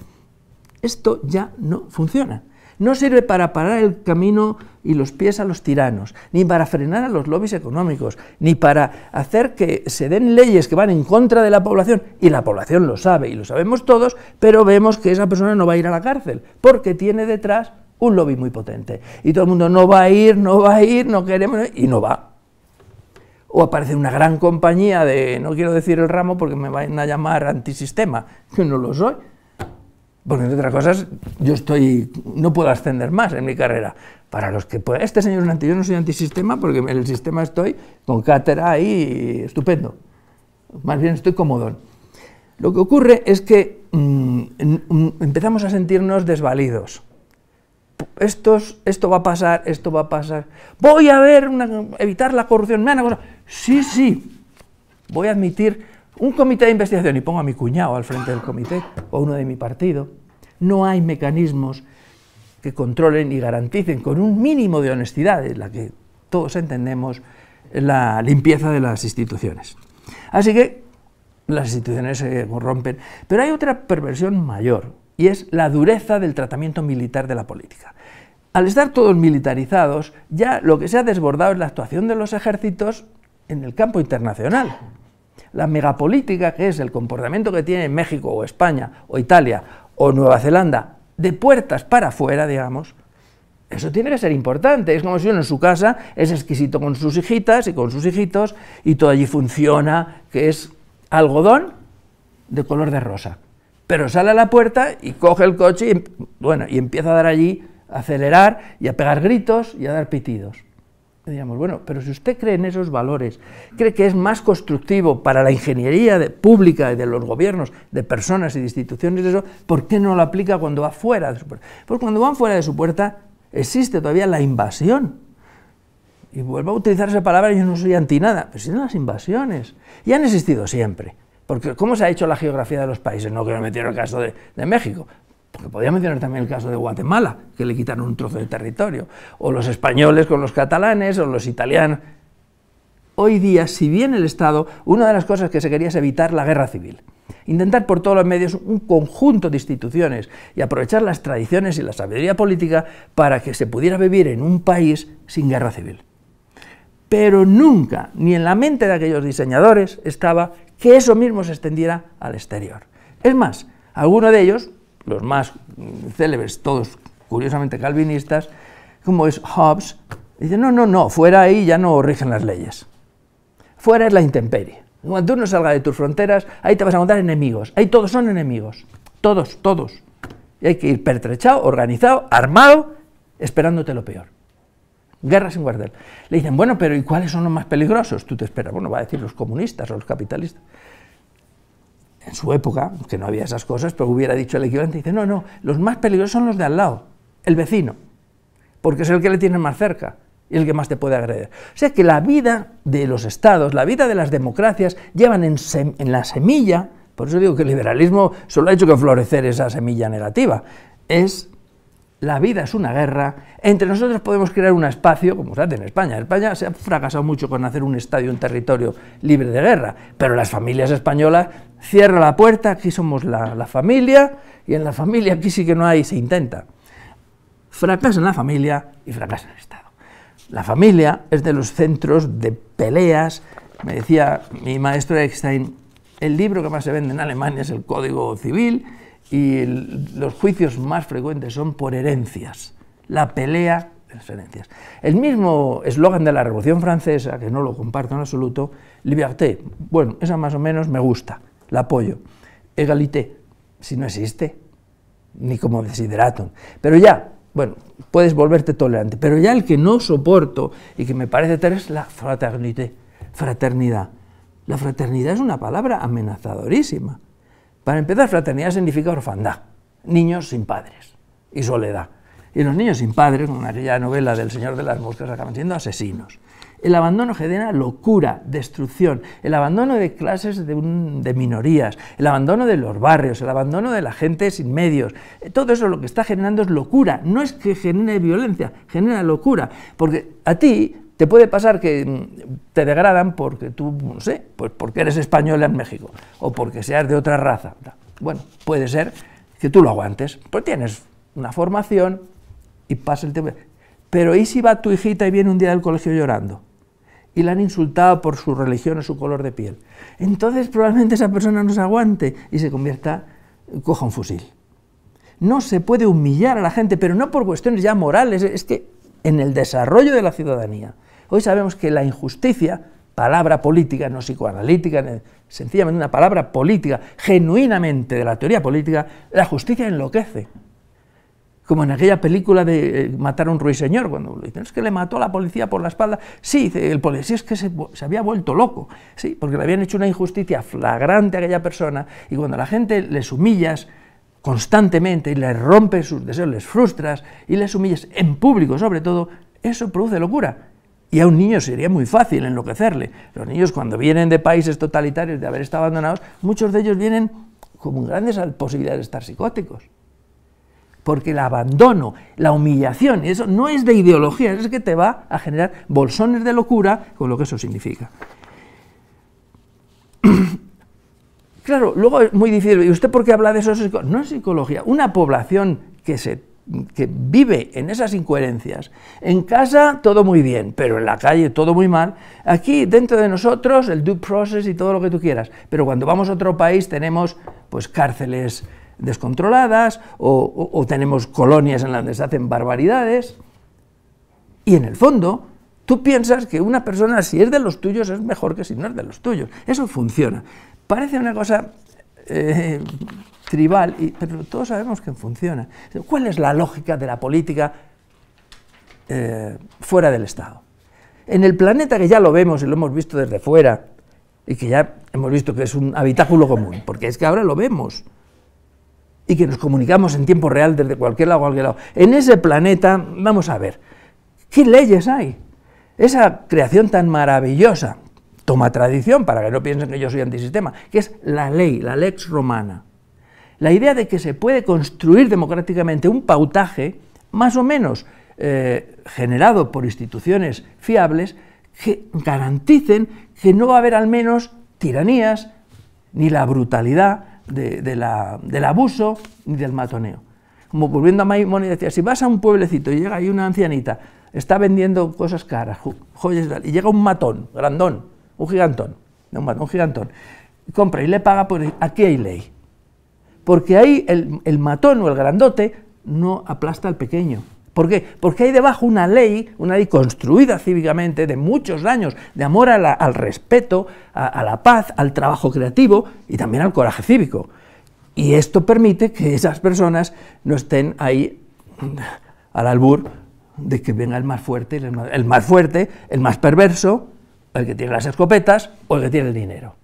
esto ya no funciona. No sirve para parar el camino y los pies a los tiranos, ni para frenar a los lobbies económicos, ni para hacer que se den leyes que van en contra de la población, y la población lo sabe y lo sabemos todos, pero vemos que esa persona no va a ir a la cárcel, porque tiene detrás un lobby muy potente. Y todo el mundo no va a ir, no va a ir, no queremos, y no va. O aparece una gran compañía de, no quiero decir el ramo porque me van a llamar antisistema, que no lo soy. Porque entre otras cosas, yo estoy, no puedo ascender más en mi carrera. Para los que, este señor es anti, yo no soy antisistema porque en el sistema estoy con cátedra ahí, estupendo. Más bien estoy cómodo, Lo que ocurre es que mm, mm, empezamos a sentirnos desvalidos esto va a pasar, esto va a pasar, voy a ver, evitar la corrupción, me han sí, sí, voy a admitir un comité de investigación y pongo a mi cuñado al frente del comité o uno de mi partido, no hay mecanismos que controlen y garanticen con un mínimo de honestidad, es la que todos entendemos, la limpieza de las instituciones. Así que las instituciones se corrompen. Pero hay otra perversión mayor, y es la dureza del tratamiento militar de la política. Al estar todos militarizados, ya lo que se ha desbordado es la actuación de los ejércitos en el campo internacional. La megapolítica, que es el comportamiento que tiene México o España o Italia o Nueva Zelanda, de puertas para afuera, digamos, eso tiene que ser importante. Es como si uno en su casa es exquisito con sus hijitas y con sus hijitos y todo allí funciona, que es algodón de color de rosa. Pero sale a la puerta y coge el coche y, bueno, y empieza a dar allí, a acelerar y a pegar gritos y a dar pitidos. digamos, bueno, pero si usted cree en esos valores, cree que es más constructivo para la ingeniería pública y de los gobiernos, de personas y de instituciones, eso, ¿por qué no lo aplica cuando va fuera de su puerta? Pues cuando van fuera de su puerta existe todavía la invasión. Y vuelvo a utilizar esa palabra, yo no soy anti nada, pero existen las invasiones. Y han existido siempre. Porque ¿cómo se ha hecho la geografía de los países? No quiero meter el caso de, México, porque podía mencionar también el caso de Guatemala, que le quitaron un trozo de territorio, o los españoles con los catalanes, o los italianos. Hoy día, si bien el Estado, una de las cosas que se quería es evitar la guerra civil, intentar por todos los medios un conjunto de instituciones y aprovechar las tradiciones y la sabiduría política para que se pudiera vivir en un país sin guerra civil. Pero nunca, ni en la mente de aquellos diseñadores, estaba que eso mismo se extendiera al exterior. Es más, algunos de ellos, los más célebres, todos curiosamente calvinistas, como es Hobbes, dicen, no, no, no, fuera ahí ya no rigen las leyes. Fuera es la intemperie. Cuando tú no salgas de tus fronteras, ahí te vas a encontrar enemigos. Ahí todos son enemigos. Todos, todos. Y hay que ir pertrechado, organizado, armado, esperándote lo peor guerra sin guardar. Le dicen, bueno, pero ¿y cuáles son los más peligrosos? Tú te esperas, bueno, va a decir los comunistas o los capitalistas. En su época, que no había esas cosas, pero hubiera dicho el equivalente, dice, no, no, los más peligrosos son los de al lado, el vecino, porque es el que le tienes más cerca y el que más te puede agredir. O sea que la vida de los estados, la vida de las democracias, llevan en, en la semilla, por eso digo que el liberalismo solo ha hecho que florecer esa semilla negativa, es la vida es una guerra, entre nosotros podemos crear un espacio, como se hace en España. En España se ha fracasado mucho con hacer un estadio un territorio libre de guerra, pero las familias españolas cierran la puerta, aquí somos la, la familia, y en la familia aquí sí que no hay, se intenta. Fracasa en la familia y fracasa en el Estado. La familia es de los centros de peleas. Me decía mi maestro Eckstein, el libro que más se vende en Alemania es el Código Civil, y los juicios más frecuentes son por herencias, la pelea de las herencias. El mismo eslogan de la Revolución Francesa, que no lo comparto en absoluto, liberté, bueno, esa más o menos me gusta, la apoyo. Egalité, si no existe, ni como desideratum. Pero ya, bueno, puedes volverte tolerante, pero ya el que no soporto y que me parece tal es la fraternité, fraternidad. La fraternidad es una palabra amenazadorísima. Para empezar, fraternidad significa orfandad, niños sin padres y soledad. Y los niños sin padres, como en aquella novela del Señor de las Moscas, acaban siendo asesinos. El abandono genera locura, destrucción, el abandono de clases de, de, minorías, el abandono de los barrios, el abandono de la gente sin medios. Eh, todo eso lo que está generando es locura. No es que genere violencia, genera locura. Porque a ti te puede pasar que mm, te degradan porque tú, no sé, pues porque eres española en México o porque seas de otra raza. Bueno, puede ser que tú lo aguantes, pues tienes una formación y pasa el tiempo. Pero ¿y si va tu hijita y viene un día del colegio llorando? y la han insultado por su religión o su color de piel. Entonces probablemente esa persona no se aguante y se convierta, coja un fusil. No se puede humillar a la gente, pero no por cuestiones ya morales, es que en el desarrollo de la ciudadanía Hoy sabemos que la injusticia, palabra política, no psicoanalítica, sencillamente una palabra política, genuinamente de la teoría política, la justicia enloquece. Como en aquella película de eh, matar a un ruiseñor, cuando le dicen, es que le mató a la policía por la espalda. Sí, el policía es que se, había vuelto loco, sí, porque le habían hecho una injusticia flagrante a aquella persona, y cuando la gente les humillas constantemente y les rompes sus deseos, les frustras y les humillas en público sobre todo, eso produce locura. Y a un niño sería muy fácil enloquecerle. Los niños cuando vienen de países totalitarios, de haber estado abandonados, muchos de ellos vienen con grandes posibilidades de estar psicóticos. Porque el abandono, la humillación, eso no es de ideología, es que te va a generar bolsones de locura, con lo que eso significa. Claro, luego es muy difícil, ¿y usted por qué habla de eso? No es psicología. Una población que se que vive en esas incoherencias. En casa todo muy bien, pero en la calle todo muy mal. Aquí dentro de nosotros el due process y todo lo que tú quieras. Pero cuando vamos a otro país tenemos pues cárceles descontroladas o, tenemos colonias en las que se hacen barbaridades. Y en el fondo tú piensas que una persona si es de los tuyos es mejor que si no es de los tuyos. Eso funciona. Parece una cosa eh, tribal, y, pero todos sabemos que funciona. ¿Cuál es la lógica de la política eh, fuera del Estado? En el planeta que ya lo vemos y lo hemos visto desde fuera, y que ya hemos visto que es un habitáculo común, porque es que ahora lo vemos, y que nos comunicamos en tiempo real desde cualquier lado a cualquier lado. En ese planeta, vamos a ver, ¿qué leyes hay? Esa creación tan maravillosa, toma tradición para que no piensen que yo soy antisistema, que es la ley, la lex romana la idea de que se puede construir democráticamente un pautaje más o menos eh, generado por instituciones fiables que garanticen que no va a haber al menos tiranías, ni la brutalidad de, la, del abuso, ni del matoneo. Como volviendo a Maimónides decía, si vas a un pueblecito y llega ahí una ancianita, está vendiendo cosas caras, joyas, y llega un matón, grandón, un gigantón, un un gigantón, compra y le paga, por aquí hay ley. Porque ahí el, matón o el grandote no aplasta al pequeño. ¿Por qué? Porque hay debajo una ley, una ley construida cívicamente de muchos años, de amor al respeto, a, la paz, al trabajo creativo y también al coraje cívico. Y esto permite que esas personas no estén ahí al albur de que venga el más fuerte, el más fuerte, el más perverso, el que tiene las escopetas o el que tiene el dinero.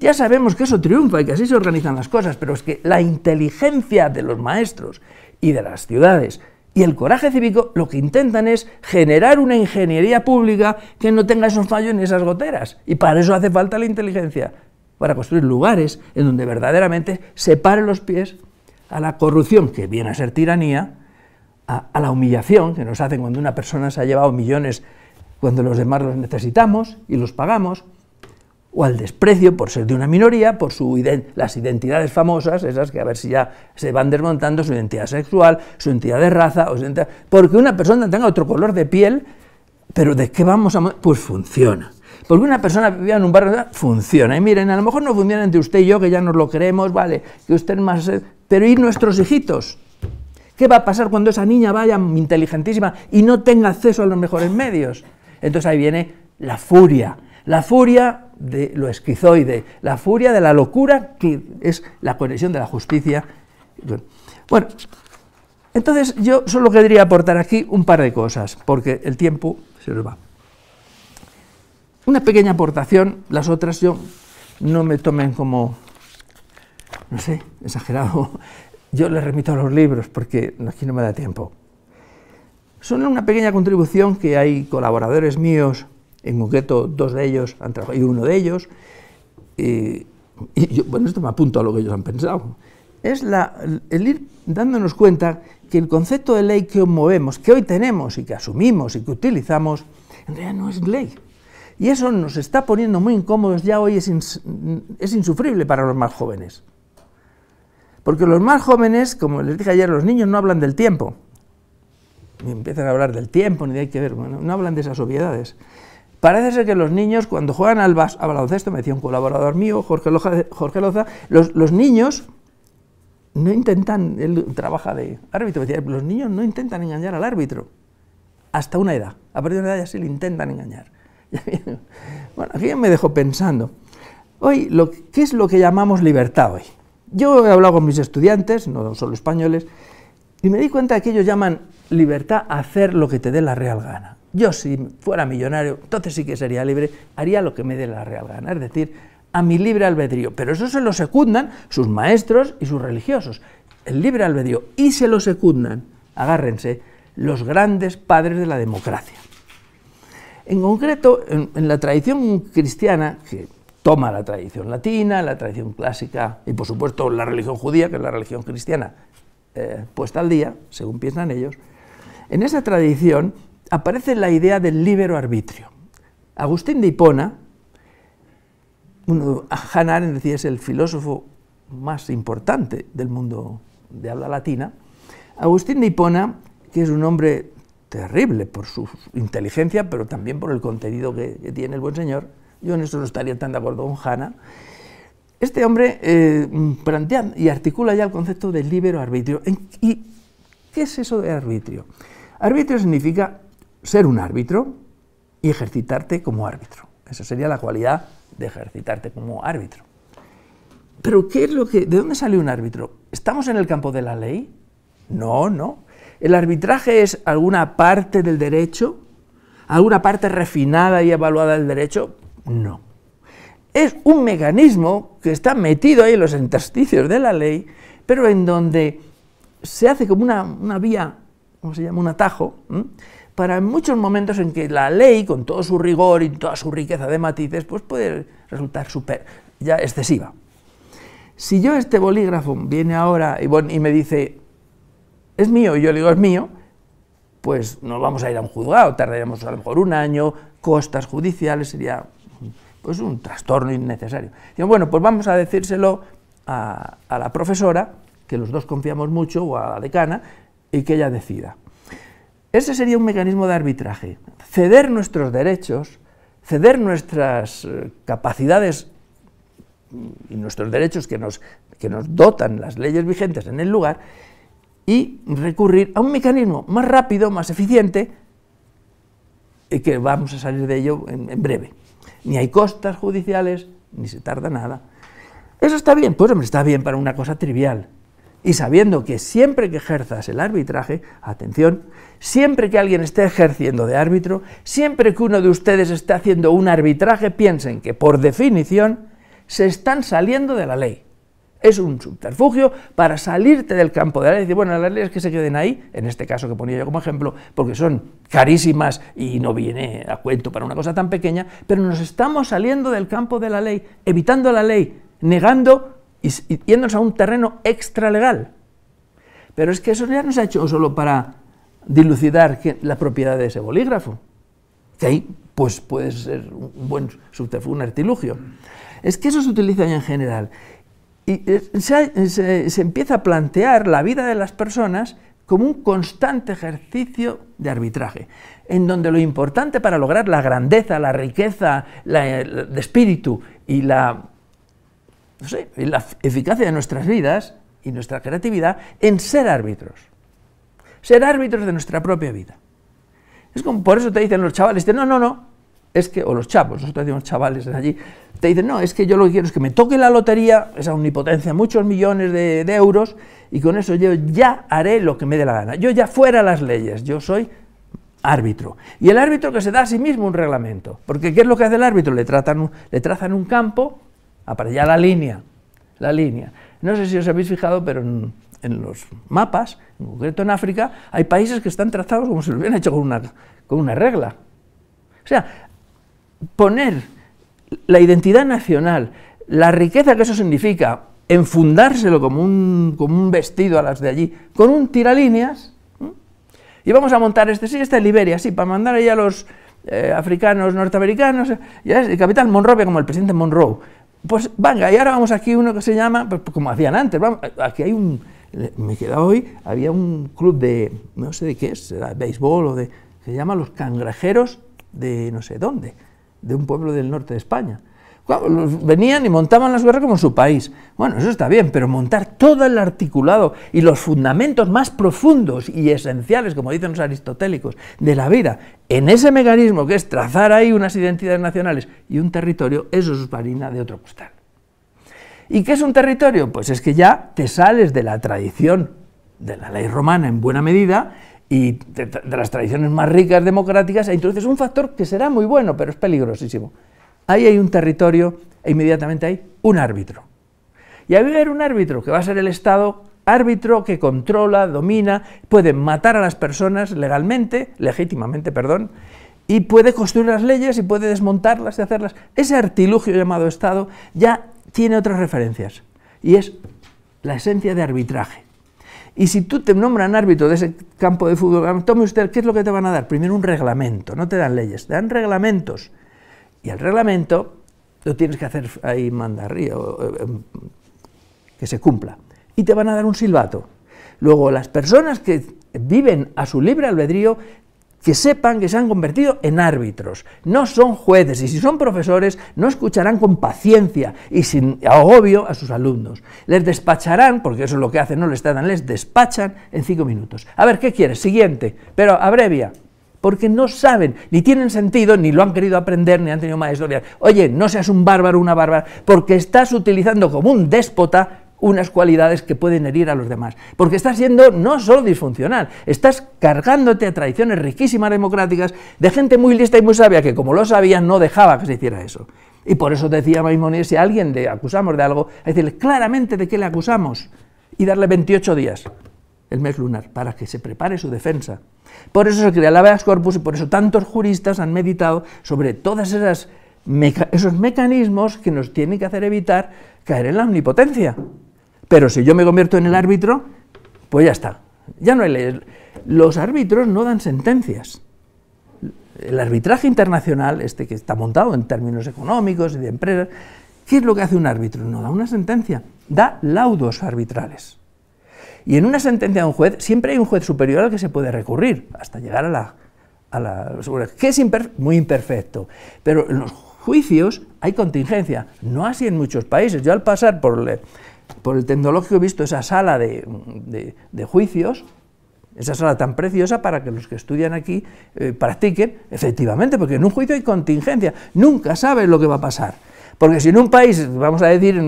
Ya sabemos que eso triunfa y que así se organizan las cosas, pero es que la inteligencia de los maestros y de las ciudades y el coraje cívico lo que intentan es generar una ingeniería pública que no tenga esos fallos ni esas goteras. Y para eso hace falta la inteligencia, para construir lugares en donde verdaderamente se paren los pies a la corrupción, que viene a ser tiranía, a, a la humillación que nos hacen cuando una persona se ha llevado millones cuando los demás los necesitamos y los pagamos, o al desprecio por ser de una minoría, por su las identidades famosas, esas que a ver si ya se van desmontando, su identidad sexual, su identidad de raza, o porque una persona tenga otro color de piel, pero ¿de qué vamos a...? Pues funciona. Porque una persona vivía en un barrio funciona. Y miren, a lo mejor no funciona entre usted y yo, que ya nos lo queremos, vale, que usted más... Eh, pero ¿y nuestros hijitos? ¿Qué va a pasar cuando esa niña vaya inteligentísima y no tenga acceso a los mejores medios? Entonces ahí viene la furia, la furia de lo esquizoide, la furia de la locura, que es la conexión de la justicia. Bueno, entonces yo solo querría aportar aquí un par de cosas, porque el tiempo se nos va. Una pequeña aportación, las otras yo no me tomen como, no sé, exagerado. Yo les remito a los libros porque aquí no me da tiempo. Son una pequeña contribución que hay colaboradores míos en concreto, dos de ellos han trabajado, y uno de ellos, y, bueno, esto me apunto a lo que ellos han pensado, es el ir dándonos cuenta que el concepto de ley que movemos, que hoy tenemos y que asumimos y que utilizamos, en realidad no es ley. Y eso nos está poniendo muy incómodos, ya hoy es, insufrible para los más jóvenes. Porque los más jóvenes, como les dije ayer, los niños no hablan del tiempo. Ni empiezan a hablar del tiempo, ni de hay que ver, no hablan de esas obviedades. Parece ser que los niños, cuando juegan al baloncesto, me decía un colaborador mío, Jorge Loza, los, niños no intentan, él trabaja de árbitro, los niños no intentan engañar al árbitro, hasta una edad. A partir de una edad ya sí le intentan engañar. Bueno, aquí me dejó pensando. Hoy, lo, ¿qué es lo que llamamos libertad hoy? Yo he hablado con mis estudiantes, no solo españoles, y me di cuenta que ellos llaman libertad hacer lo que te dé la real gana. Yo si fuera millonario, entonces sí que sería libre, haría lo que me dé la real gana, es decir, a mi libre albedrío. Pero eso se lo secundan sus maestros y sus religiosos, el libre albedrío, y se lo secundan, agárrense, los grandes padres de la democracia. En concreto, en, la tradición cristiana, que toma la tradición latina, la tradición clásica y por supuesto la religión judía, que es la religión cristiana eh, puesta al día, según piensan ellos, en esa tradición aparece la idea del libero arbitrio. Agustín de Hipona, uno, Hannah Arendt decía es el filósofo más importante del mundo de habla latina, Agustín de Hipona, que es un hombre terrible por su inteligencia, pero también por el contenido que, tiene el buen señor, yo en eso no estaría tan de acuerdo con Hannah, este hombre eh, plantea y articula ya el concepto del libero arbitrio. ¿Y qué es eso de arbitrio? Arbitrio significa ser un árbitro y ejercitarte como árbitro. Esa sería la cualidad de ejercitarte como árbitro. Pero ¿qué es lo que, ¿de dónde sale un árbitro? ¿Estamos en el campo de la ley? No, no. El arbitraje es alguna parte del derecho, alguna parte refinada y evaluada del derecho. No. Es un mecanismo que está metido ahí en los intersticios de la ley, pero en donde se hace como una, vía, ¿cómo se llama? Un atajo para muchos momentos en que la ley, con todo su rigor y toda su riqueza de matices, pues puede resultar super, ya excesiva. Si yo este bolígrafo viene ahora y, me dice, es mío, y yo le digo, es mío, pues nos vamos a ir a un juzgado, tardaremos a lo mejor un año, costas judiciales, sería pues un trastorno innecesario. Y bueno, pues vamos a decírselo a, a la profesora, que los dos confiamos mucho, o a la decana, y que ella decida. Ese sería un mecanismo de arbitraje. Ceder nuestros derechos, ceder nuestras eh, capacidades y nuestros derechos que nos, que nos dotan las leyes vigentes en el lugar y recurrir a un mecanismo más rápido, más eficiente, y que vamos a salir de ello en, breve. Ni hay costas judiciales, ni se tarda nada. Eso está bien, pues hombre, está bien para una cosa trivial, y sabiendo que siempre que ejerzas el arbitraje, atención, siempre que alguien esté ejerciendo de árbitro, siempre que uno de ustedes esté haciendo un arbitraje, piensen que por definición se están saliendo de la ley. Es un subterfugio para salirte del campo de la ley y decir, bueno, las leyes que se queden ahí, en este caso que ponía yo como ejemplo, porque son carísimas y no viene a cuento para una cosa tan pequeña, pero nos estamos saliendo del campo de la ley, evitando la ley, negando y, yéndonos a un terreno extralegal. Pero es que eso ya no se ha hecho solo para dilucidar que, la propiedad de ese bolígrafo, que ahí pues puede ser un buen artilugio. Es que eso se utiliza ya en general. Y eh, se, empieza a plantear la vida de las personas como un constante ejercicio de arbitraje, en donde lo importante para lograr la grandeza, la riqueza de espíritu y la no sé, la eficacia de nuestras vidas y nuestra creatividad en ser árbitros. Ser árbitros de nuestra propia vida. Es como por eso te dicen los chavales, no, no, no, es que, o los chavos, nosotros decimos chavales de allí, te dicen, no, es que yo lo que quiero es que me toque la lotería, esa omnipotencia, muchos millones de, euros, y con eso yo ya haré lo que me dé la gana. Yo ya fuera las leyes, yo soy árbitro. Y el árbitro que se da a sí mismo un reglamento. Porque ¿qué es lo que hace el árbitro? Le, tratan, le trazan un campo para allá la línea, la línea. No sé si os habéis fijado, pero en, los mapas, en concreto en África, hay países que están trazados como si lo hubieran hecho con una, con una regla. O sea, poner la identidad nacional, la riqueza que eso significa, enfundárselo como un, como un vestido a las de allí, con un tiralíneas, y vamos a montar este, sí, este es Liberia, sí, para mandar allá a los eh, africanos, norteamericanos, eh, ya es el capital, Monrovia, como el presidente Monroe, pues venga, y ahora vamos aquí uno que se llama, pues, pues como hacían antes, vamos, aquí hay un, me queda hoy, había un club de, no sé de qué es, de béisbol o de, se llama Los Cangrejeros de no sé dónde, de un pueblo del norte de España. Venían y montaban las guerras como su país. Bueno, eso está bien, pero montar todo el articulado y los fundamentos más profundos y esenciales, como dicen los aristotélicos, de la vida, en ese mecanismo que es trazar ahí unas identidades nacionales y un territorio, eso es harina de otro costal. ¿Y qué es un territorio? Pues es que ya te sales de la tradición de la ley romana en buena medida y de, de las tradiciones más ricas democráticas e introduces un factor que será muy bueno, pero es peligrosísimo, ahí hay un territorio e inmediatamente hay un árbitro. Y ahí va a haber un árbitro que va a ser el Estado, árbitro que controla, domina, puede matar a las personas legalmente, legítimamente, perdón, y puede construir las leyes y puede desmontarlas y hacerlas. Ese artilugio llamado Estado ya tiene otras referencias y es la esencia de arbitraje. Y si tú te nombran árbitro de ese campo de fútbol, tome usted, ¿qué es lo que te van a dar? Primero un reglamento, no te dan leyes, te dan reglamentos. Y el reglamento lo tienes que hacer ahí mandar, em, que se cumpla. Y te van a dar un silbato. Luego, las personas que viven a su libre albedrío, que sepan que se han convertido en árbitros, no son jueces, y si son profesores, no escucharán con paciencia y sin agobio a sus alumnos. Les despacharán, porque eso es lo que hacen, no les tratan, les despachan en cinco minutos. A ver, ¿qué quieres? Siguiente, pero abrevia porque no saben, ni tienen sentido, ni lo han querido aprender, ni han tenido maestros. Oye, no seas un bárbaro, una bárbara, porque estás utilizando como un déspota unas cualidades que pueden herir a los demás. Porque estás siendo no solo disfuncional, estás cargándote a tradiciones riquísimas democráticas de gente muy lista y muy sabia que como lo sabía no dejaba que se hiciera eso. Y por eso decía Maimonides, si a alguien le acusamos de algo, hay decirle claramente de qué le acusamos y darle 28 días, el mes lunar, para que se prepare su defensa. Por eso se crea el habeas corpus y por eso tantos juristas han meditado sobre todos esos mecanismos que nos tienen que hacer evitar caer en la omnipotencia. Pero si yo me convierto en el árbitro, pues ya está. Ya no hay Los árbitros no dan sentencias. El arbitraje internacional, este que está montado en términos económicos y de empresas, ¿qué es lo que hace un árbitro? No da una sentencia, da laudos arbitrales. Y en una sentencia de un juez siempre hay un juez superior al que se puede recurrir hasta llegar a la... A que es muy imperfecto, pero en los juicios hay contingencia, no así en muchos países. Yo al pasar por, el tecnológico he visto esa sala de, de, juicios, esa sala tan preciosa para que los que estudian aquí eh, practiquen, efectivamente, porque en un juicio hay contingencia, nunca sabes lo que va a pasar. Porque si en un país, vamos a decir,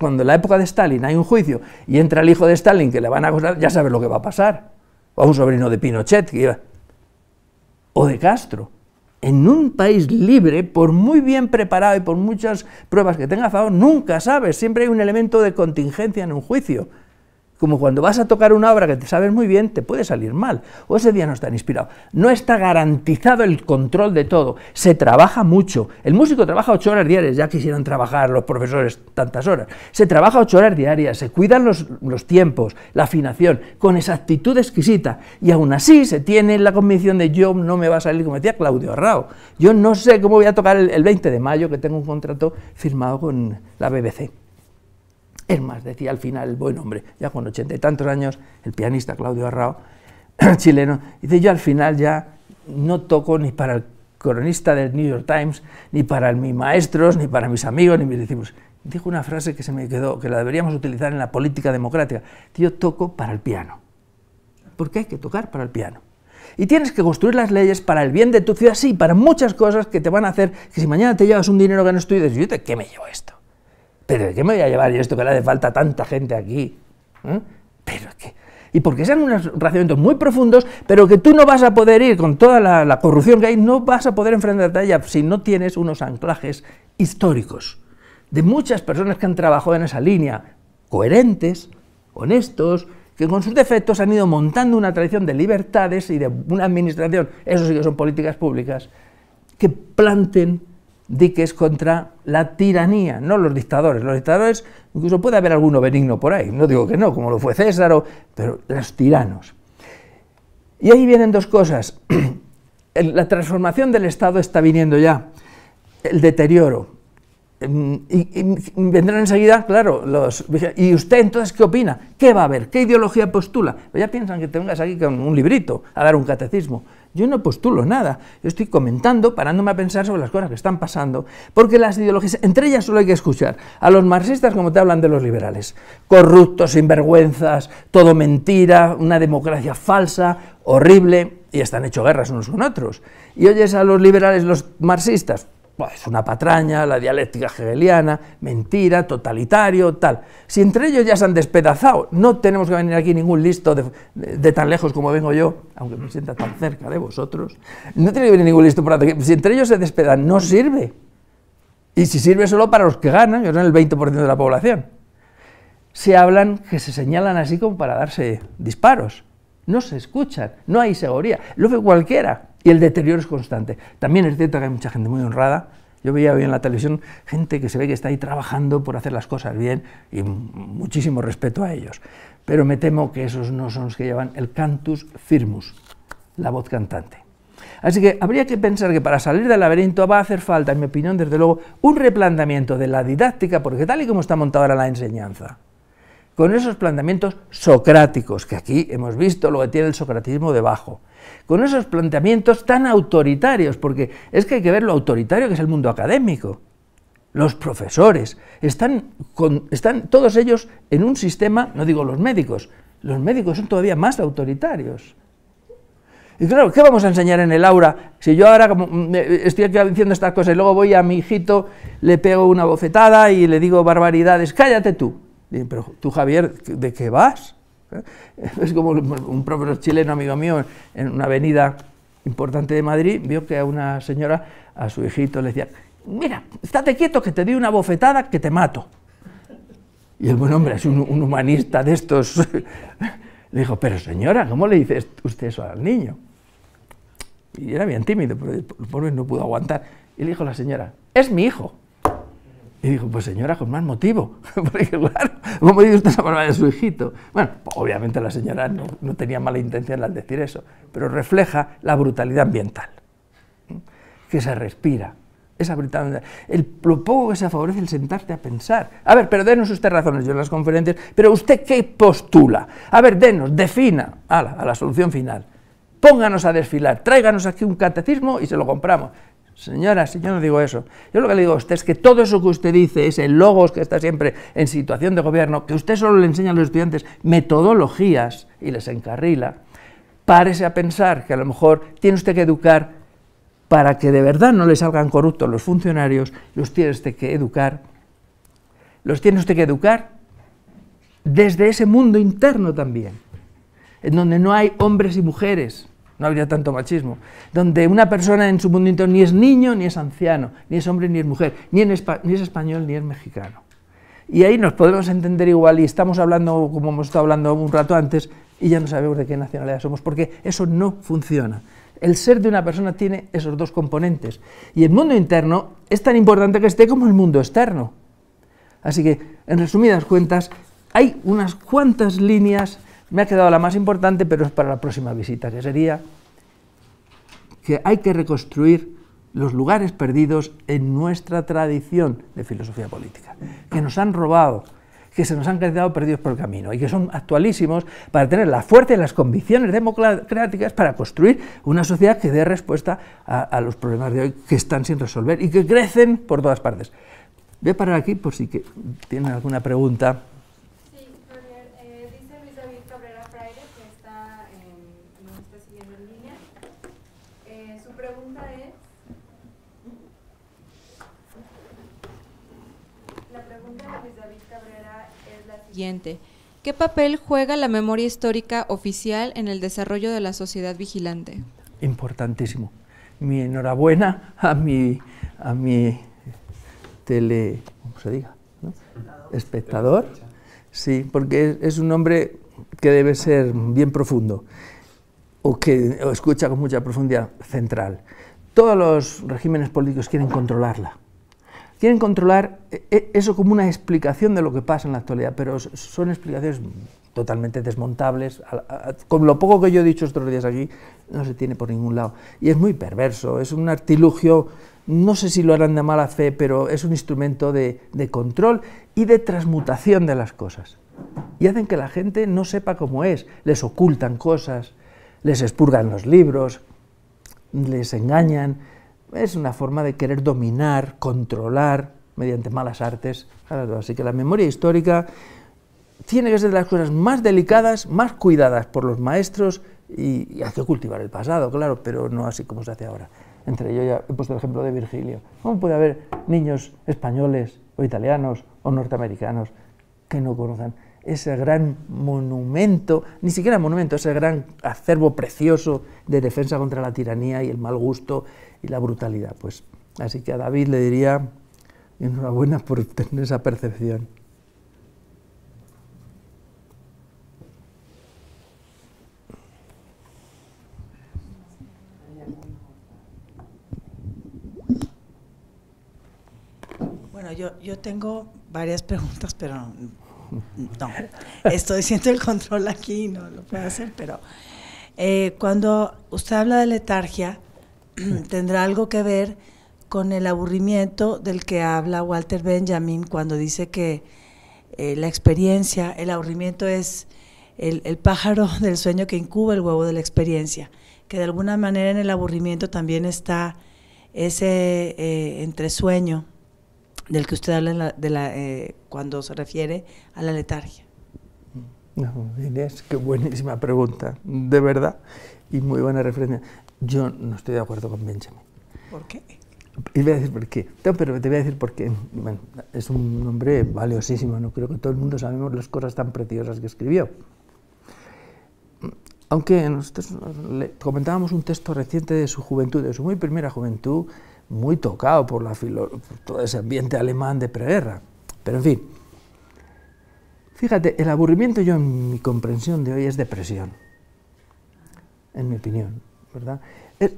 cuando en la época de Stalin hay un juicio y entra el hijo de Stalin que le van a acusar, ya sabes lo que va a pasar. O un sobrino de Pinochet que iba, o de Castro. En un país libre, por muy bien preparado y por muchas pruebas que tenga a favor, nunca sabes, siempre hay un elemento de contingencia en un juicio como cuando vas a tocar una obra que te sabes muy bien, te puede salir mal, o ese día no está inspirado. No está garantizado el control de todo, se trabaja mucho. El músico trabaja ocho horas diarias, ya quisieran trabajar los profesores tantas horas. Se trabaja ocho horas diarias, se cuidan los, los tiempos, la afinación, con exactitud exquisita, y aún así se tiene la convicción de yo no me va a salir como decía Claudio Arrao. Yo no sé cómo voy a tocar el 20 de mayo, que tengo un contrato firmado con la BBC. Es más, decía al final el buen hombre, ya con ochenta y tantos años, el pianista Claudio Arrao, chileno, dice, yo al final ya no toco ni para el cronista del New York Times, ni para mis maestros, ni para mis amigos, ni mis decimos, Dijo una frase que se me quedó, que la deberíamos utilizar en la política democrática. Yo toco para el piano. Porque hay que tocar para el piano. Y tienes que construir las leyes para el bien de tu ciudad, sí, para muchas cosas que te van a hacer que si mañana te llevas un dinero que no dices, yo te, ¿qué me llevo esto? pero ¿de qué me voy a llevar yo esto que le hace falta tanta gente aquí? ¿Mm? Pero qué y porque sean unos razonamientos muy profundos, pero que tú no vas a poder ir con toda la, la corrupción que hay, no vas a poder enfrentarte a ella si no tienes unos anclajes históricos de muchas personas que han trabajado en esa línea, coherentes, honestos, que con sus defectos han ido montando una tradición de libertades y de una administración, eso sí que son políticas públicas, que planten diques contra la tiranía, no los dictadores. Los dictadores, incluso puede haber alguno benigno por ahí, no digo que no, como lo fue César, pero los tiranos. Y ahí vienen dos cosas. La transformación del Estado está viniendo ya, el deterioro, Em, y, vendrán enseguida, claro, los... ¿Y usted entonces qué opina? ¿Qué va a haber? ¿Qué ideología postula? Pues ya piensan que te vengas aquí con un librito a dar un catecismo. Yo no postulo nada, yo estoy comentando, parándome a pensar sobre las cosas que están pasando, porque las ideologías, entre ellas solo hay que escuchar a los marxistas como te hablan de los liberales, corruptos, sinvergüenzas, todo mentira, una democracia falsa, horrible, y están hecho guerras unos con otros. Y oyes a los liberales, los marxistas, es una patraña, la dialéctica hegeliana, mentira, totalitario, tal. Si entre ellos ya se han despedazado, no tenemos que venir aquí ningún listo de, tan lejos como vengo yo, aunque me sienta tan cerca de vosotros, no tiene que venir ningún listo para aquí. Si entre ellos se despedan, no sirve. Y si sirve solo para los que ganan, que son el 20% de la población. Se hablan que se señalan así como para darse disparos no se escuchan, no hay seguridad, lo ve cualquiera y el deterioro es constante. También es cierto que hay mucha gente muy honrada, yo veía hoy en la televisión gente que se ve que está ahí trabajando por hacer las cosas bien y muchísimo respeto a ellos, pero me temo que esos no son los que llevan el cantus firmus, la voz cantante. Así que habría que pensar que para salir del laberinto va a hacer falta, en mi opinión, desde luego, un replanteamiento de la didáctica, porque tal y como está montada ahora la enseñanza, con esos planteamientos socráticos, que aquí hemos visto lo que tiene el socratismo debajo, con esos planteamientos tan autoritarios, porque es que hay que ver lo autoritario que es el mundo académico. Los profesores están, con, están todos ellos en un sistema, no digo los médicos, los médicos son todavía más autoritarios. Y claro, ¿qué vamos a enseñar en el aura? Si yo ahora mm, eh, estoy aquí diciendo estas cosas y luego voy a mi hijito, le pego una bofetada y le digo barbaridades, cállate tú pero tú, Javier, ¿de qué vas? Es como un propio chileno amigo mío en una avenida importante de Madrid, vio que a una señora, a su hijito, le decía, mira, estate quieto que te di una bofetada que te mato. Y el buen hombre es un, humanista de estos. le dijo, pero señora, ¿cómo le dice usted eso al niño? Y era bien tímido, pero el pobre no pudo aguantar. Y le dijo la señora, es mi hijo. Y dijo, pues señora, con más motivo, porque claro, ¿cómo dice usted esa palabra de su hijito? Bueno, pues, obviamente la señora no, tenía mala intención al decir eso, pero refleja la brutalidad ambiental, que se respira, esa brutalidad, el, lo poco que se favorece el sentarte a pensar. A ver, pero denos usted razones, yo en las conferencias, pero usted qué postula, a ver, denos, defina, a la, a la solución final, pónganos a desfilar, tráiganos aquí un catecismo y se lo compramos, Señora, si yo no digo eso. Yo lo que le digo a usted es que todo eso que usted dice, ese logos que está siempre en situación de gobierno, que usted solo le enseña a los estudiantes metodologías y les encarrila, párese a pensar que a lo mejor tiene usted que educar para que de verdad no le salgan corruptos los funcionarios, los tiene usted que educar, los tiene usted que educar desde ese mundo interno también, en donde no hay hombres y mujeres, no habría tanto machismo, donde una persona en su mundo interno ni es niño, ni es anciano, ni es hombre, ni es mujer, ni, es español, ni es mexicano. Y ahí nos podemos entender igual y estamos hablando, como hemos estado hablando un rato antes, y ya no sabemos de qué nacionalidad somos, porque eso no funciona. El ser de una persona tiene esos dos componentes. Y el mundo interno es tan importante que esté como el mundo externo. Así que, en resumidas cuentas, hay unas cuantas líneas me ha quedado la más importante, pero es para la próxima visita, que sería que hay que reconstruir los lugares perdidos en nuestra tradición de filosofía política, que nos han robado, que se nos han quedado perdidos por el camino y que son actualísimos para tener la fuerza y las convicciones democráticas para construir una sociedad que dé respuesta a, los problemas de hoy que están sin resolver y que crecen por todas partes. Voy a parar aquí por si tienen alguna pregunta. ¿Qué papel juega la memoria histórica oficial en el desarrollo de la sociedad vigilante? Importantísimo. Mi enhorabuena a mi, a mi tele, ¿cómo se diga? Espectador. Sí, porque es, un hombre que debe ser bien profundo o que escucha con mucha profundidad central. Todos los regímenes políticos quieren controlarla quieren controlar eh, eh, eso como una explicación de lo que pasa en la actualidad, pero son explicaciones totalmente desmontables. Con lo poco que yo he dicho estos días aquí, no se tiene por ningún lado. Y es muy perverso, es un artilugio, no sé si lo harán de mala fe, pero es un instrumento de, control y de transmutación de las cosas. Y hacen que la gente no sepa cómo es, les ocultan cosas, les expurgan los libros, les engañan es una forma de querer dominar, controlar mediante malas artes. Así que la memoria histórica tiene que ser de las cosas más delicadas, más cuidadas por los maestros y, hace cultivar el pasado, claro, pero no así como se hace ahora. Entre ellos ya he puesto el ejemplo de Virgilio. ¿Cómo puede haber niños españoles o italianos o norteamericanos que no conozcan ese gran monumento, ni siquiera monumento, ese gran acervo precioso de defensa contra la tiranía y el mal gusto y la brutalidad. Pues, así que a David le diría enhorabuena por tener esa percepción. Bueno, yo, yo tengo varias preguntas, pero no, estoy siendo el control aquí, y no lo puedo hacer, pero eh, cuando usted habla de letargia, tendrá algo que ver con el aburrimiento del que habla Walter Benjamin cuando dice que eh, la experiencia, el aburrimiento es el, pájaro del sueño que incuba el huevo de la experiencia, que de alguna manera en el aburrimiento también está ese eh, entre sueño, del que usted habla de la, eh, cuando se refiere a la letargia. No, Inés, qué buenísima pregunta, de verdad, y muy buena referencia. Yo no estoy de acuerdo con Benjamin. ¿Por qué? voy a decir por qué, pero te voy a decir por qué. es un hombre valiosísimo, no creo que todo el mundo sabemos las cosas tan preciosas que escribió. Aunque nosotros comentábamos un texto reciente de su juventud, de su muy primera juventud, muy tocado por, la todo ese ambiente alemán de preguerra. Pero en fin, fíjate, el aburrimiento yo en mi comprensión de hoy es depresión, en mi opinión, ¿verdad?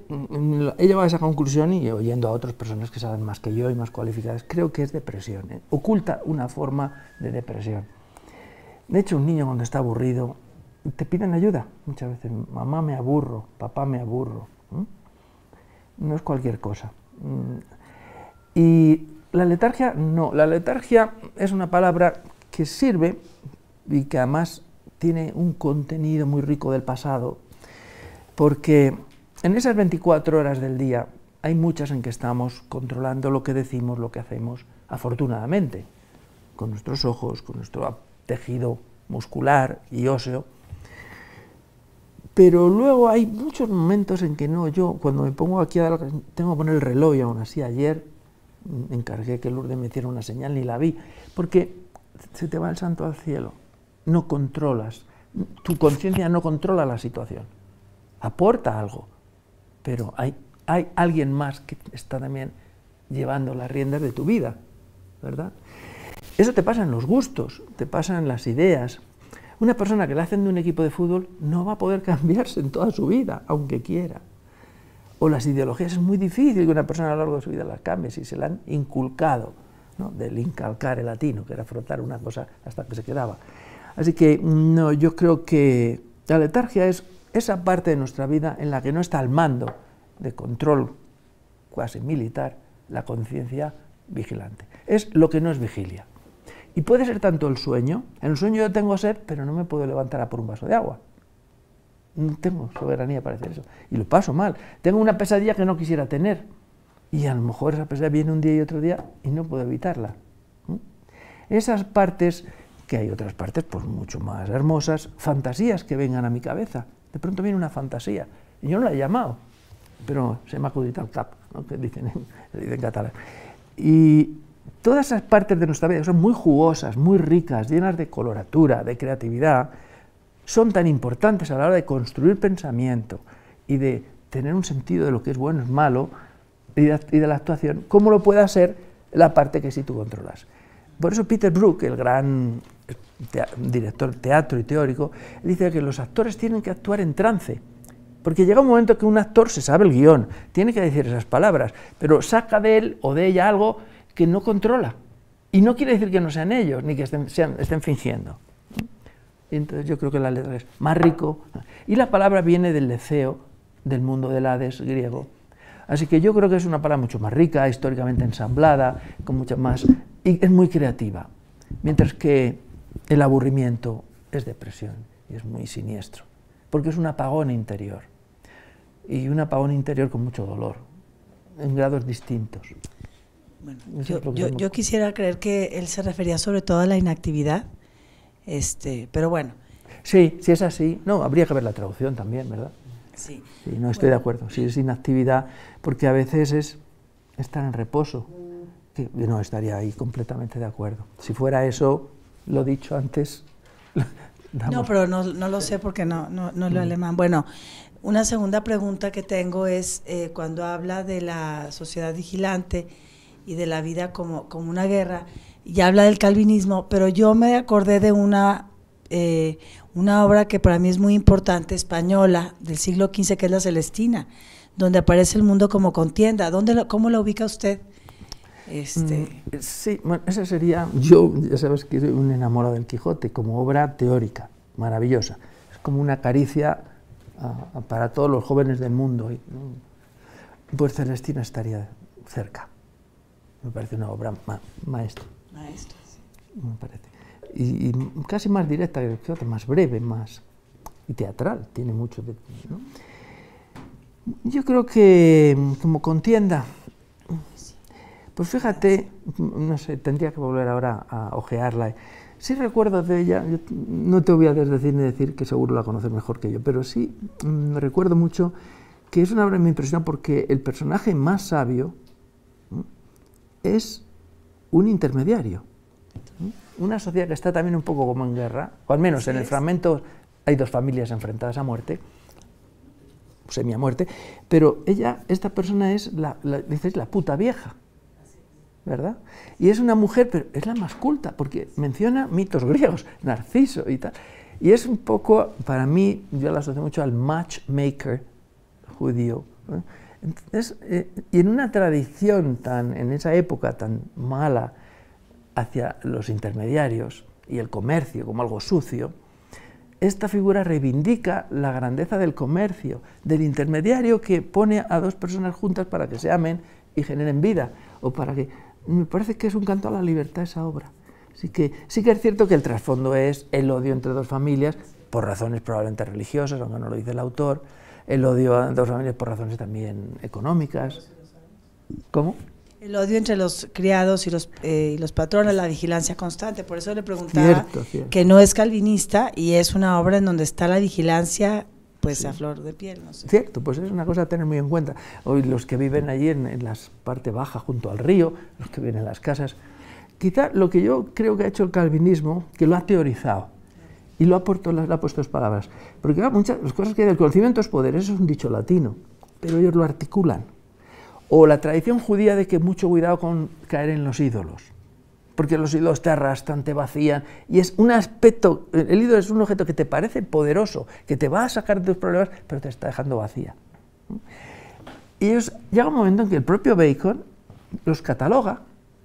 Mm, mm, he llegado a esa conclusión y oyendo a otras personas que saben más que yo y más cualificadas, creo que es depresión, ¿eh? oculta una forma de depresión. De hecho, un niño cuando está aburrido te piden ayuda muchas veces. Mamá me aburro, papá me aburro. No es cualquier cosa. Mm. Y la letargia no, la letargia es una palabra que sirve y que además tiene un contenido muy rico del pasado, porque en esas 24 horas del día hay muchas en que estamos controlando lo que decimos, lo que hacemos, afortunadamente, con nuestros ojos, con nuestro tejido muscular y óseo, pero luego hay muchos momentos en que no, yo cuando me pongo aquí a dar, tengo que poner el reloj aún así ayer me encargué que Lourdes me hiciera una señal ni la vi, porque se te va el santo al cielo, no controlas, tu conciencia no controla la situación, aporta algo, pero hay, hay alguien más que está también llevando las riendas de tu vida, ¿verdad? Eso te pasa en los gustos, te pasa en las ideas, una persona que la hacen de un equipo de fútbol no va a poder cambiarse en toda su vida, aunque quiera. O las ideologías es muy difícil que una persona a lo largo de su vida las cambie si se la han inculcado, ¿no? del incalcar el latino, que era frotar una cosa hasta que se quedaba. Así que no, yo creo que la letargia es esa parte de nuestra vida en la que no está al mando de control casi militar la conciencia vigilante. Es lo que no es vigilia. Y puede ser tanto el sueño. En el sueño yo tengo sed, pero no me puedo levantar a por un vaso de agua. No tengo soberanía para hacer eso. Y lo paso mal. Tengo una pesadilla que no quisiera tener. Y a lo mejor esa pesadilla viene un día y otro día y no puedo evitarla. Esas partes, que hay otras partes pues mucho más hermosas, fantasías que vengan a mi cabeza. De pronto viene una fantasía. Y yo no la he llamado, pero se me ha tap al cap, ¿no? que dicen, en, dicen catalán. Y todas esas partes de nuestra vida, que son muy jugosas, muy ricas, llenas de coloratura, de creatividad, son tan importantes a la hora de construir pensamiento y de tener un sentido de lo que es bueno, es malo, y de, la actuación, como lo pueda ser la parte que sí tú controlas. Por eso Peter Brook, el gran eh, director teatro y teórico, dice que los actores tienen que actuar en trance, porque llega un momento que un actor se sabe el guión, tiene que decir esas palabras, pero saca de él o de ella algo que no controla. Y no quiere decir que no sean ellos, ni que estén, estén fingiendo. entonces yo creo que la letra es más rico. Y la palabra viene del leceo, del mundo del Hades griego. Así que yo creo que es una palabra mucho más rica, históricamente ensamblada, con muchas más... y es muy creativa. Mientras que el aburrimiento es depresión y es muy siniestro, porque es un apagón interior. Y un apagón interior con mucho dolor, en grados distintos yo, yo, quisiera creer que él se refería sobre todo a la inactividad, este, pero bueno. Sí, si es así, no, habría que ver la traducción también, ¿verdad? Sí. no estoy de acuerdo, si es inactividad, porque a veces es estar en reposo. yo no estaría ahí completamente de acuerdo. Si fuera eso, lo dicho antes. No, pero no, no, lo sé porque no, no, lo mm. alemán. Bueno, una segunda pregunta que tengo es eh, cuando habla de la sociedad vigilante y de la vida como, como una guerra, y habla del calvinismo, pero yo me acordé de una, eh, una obra que para mí es muy importante, española, del siglo XV, que es La Celestina, donde aparece el mundo como contienda. ¿Dónde ¿Cómo la ubica usted? Este... Mm, sí, bueno, esa sería, yo ya sabes que soy un enamorado del Quijote, como obra teórica, maravillosa. Es como una caricia ah, para todos los jóvenes del mundo. Pues Celestina estaría cerca. Me parece una obra maestra. Maestra, sí. Me parece. Y, casi más directa que otra, más breve, más. y teatral, tiene mucho de. ¿no? Yo creo que como contienda, pues fíjate, no sé, tendría que volver ahora a ojearla. Si recuerdo de ella, no te voy a desdecir ni decir que seguro la conoces mejor que yo, pero sí me mm, recuerdo mucho que es una obra que me impresiona porque el personaje más sabio es un intermediario. Una sociedad que está también un poco como en guerra, o al menos en el fragmento hay dos familias enfrentadas a muerte, semi a muerte, pero ella, esta persona es la, la puta vieja, ¿verdad? Y es una mujer, pero es la más culta, porque menciona mitos griegos, Narciso y tal. Y es un poco, para mí, yo la asocio mucho al matchmaker judío. ¿eh? Eh, y en una tradición tan, en esa época tan mala hacia los intermediarios y el comercio como algo sucio, esta figura reivindica la grandeza del comercio, del intermediario que pone a dos personas juntas para que se amen y generen vida, o para que... Me parece que es un canto a la libertad esa obra. sí que es cierto que el trasfondo es el odio entre dos familias, por razones probablemente religiosas, aunque no lo dice el autor, el odio a dos familias por razones también económicas. ¿Cómo? El odio entre los criados y los, eh, los patrones, la vigilancia constante. Por eso le preguntaba que no es calvinista y es una obra en donde está la vigilancia pues a flor de piel. Cierto, pues es una cosa a tener muy en cuenta. Hoy los que viven allí en, en la parte baja junto al río, los que viven en las casas, quizá lo que yo creo que ha hecho el calvinismo, que lo ha teorizado, y lo ha puesto, las palabras. Porque muchas las cosas que el conocimiento es poder, eso es un dicho latino, pero ellos lo articulan. O la tradición judía de que mucho cuidado con caer en los ídolos, porque los ídolos te arrastran, te vacían, y es un aspecto, el ídolo es un objeto que te parece poderoso, que te va a sacar de tus problemas, pero te está dejando vacía. Y llega un momento en que el propio Bacon los cataloga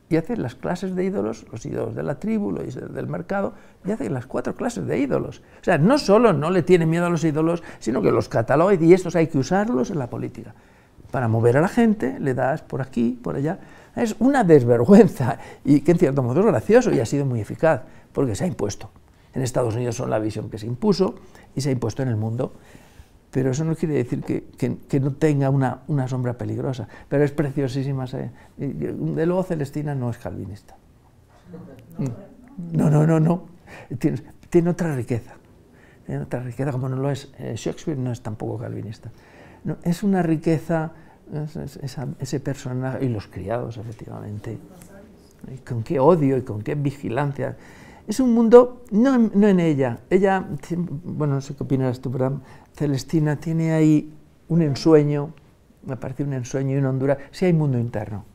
y hace las clases de ídolos, los ídolos de la tribu, los ídolos del mercado, y hacen las cuatro clases de ídolos. O sea, no solo no le tiene miedo a los ídolos, sino que los cataloga y estos hay que usarlos en la política. Para mover a la gente, le das por aquí, por allá. Es una desvergüenza y que en cierto modo es gracioso y ha sido muy eficaz porque se ha impuesto. En Estados Unidos son la visión que se impuso y se ha impuesto en el mundo pero eso no quiere decir que, no tenga una, sombra peligrosa, pero es preciosísima. De luego Celestina no es calvinista. No, no, no, no. Tiene, otra riqueza. Tiene otra riqueza, como no lo es. Eh, Shakespeare no es tampoco calvinista. No, es una riqueza, ese personaje, y los criados, efectivamente. con qué odio y con qué vigilancia. Es un mundo, no, en ella. Ella, bueno, no sé qué opinas tú, pero Celestina tiene ahí un ensueño, me parece un ensueño y una hondura, Si hay mundo interno,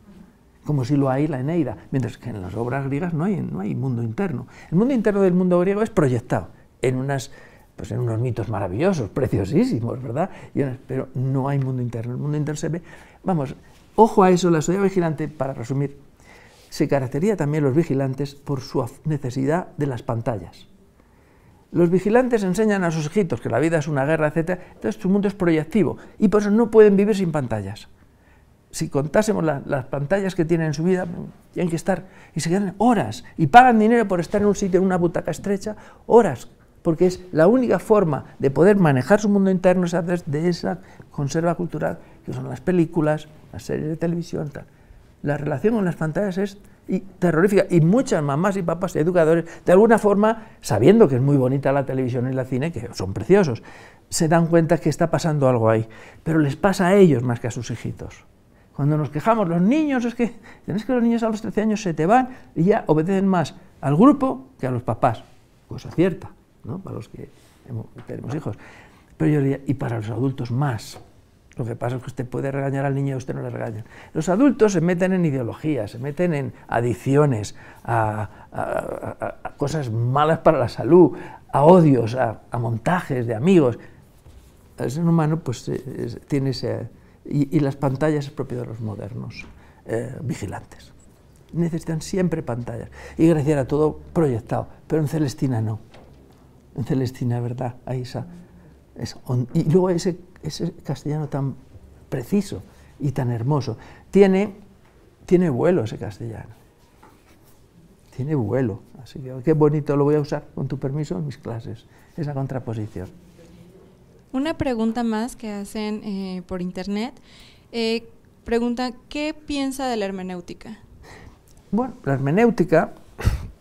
como si lo hay la Eneida, mientras que en las obras griegas no hay, no hay mundo interno. El mundo interno del mundo griego es proyectado en unas pues en unos mitos maravillosos, preciosísimos, ¿verdad? pero no hay mundo interno, el mundo interno se ve... Vamos, ojo a eso, la sociedad vigilante, para resumir, se caracteriza también los vigilantes por su necesidad de las pantallas. Los vigilantes enseñan a sus hijitos que la vida es una guerra, etc. Entonces su mundo es proyectivo y por eso no pueden vivir sin pantallas. Si contásemos las pantallas que tienen en su vida, tienen que estar y se quedan horas y pagan dinero por estar en un sitio, en una butaca estrecha, horas, porque es la única forma de poder manejar su mundo interno es través de esa conserva cultural que son las películas, las series de televisión, tal. La relación con las pantallas es y terrorífica. Y muchas mamás y papás y educadores, de alguna forma, sabiendo que es muy bonita la televisión y la cine, que son preciosos, se dan cuenta que está pasando algo ahí. Pero les pasa a ellos más que a sus hijitos. Cuando nos quejamos, los niños, es que tenés que los niños a los 13 años se te van y ya obedecen más al grupo que a los papás. Cosa cierta, ¿no? Para los que tenemos hijos. Pero yo y para los adultos más. Lo que pasa es que usted puede regañar al niño y usted no le regaña. Los adultos se meten en ideologías, se meten en adicciones, a, cosas malas para la salud, a odios, a, montajes de amigos. El ser humano pues, eh, tiene ese... Y, las pantallas es propio de los modernos, eh, vigilantes. Necesitan siempre pantallas. Y gracias a todo proyectado, pero en Celestina no. En Celestina, ¿verdad? Ahí esa... esa y luego ese ese castellano tan preciso y tan hermoso. Tiene, tiene vuelo ese castellano. Tiene vuelo. Así que qué bonito lo voy a usar, con tu permiso, en mis clases. Esa contraposición. Una pregunta más que hacen eh, por internet. Eh, pregunta, ¿qué piensa de la hermenéutica? Bueno, la hermenéutica,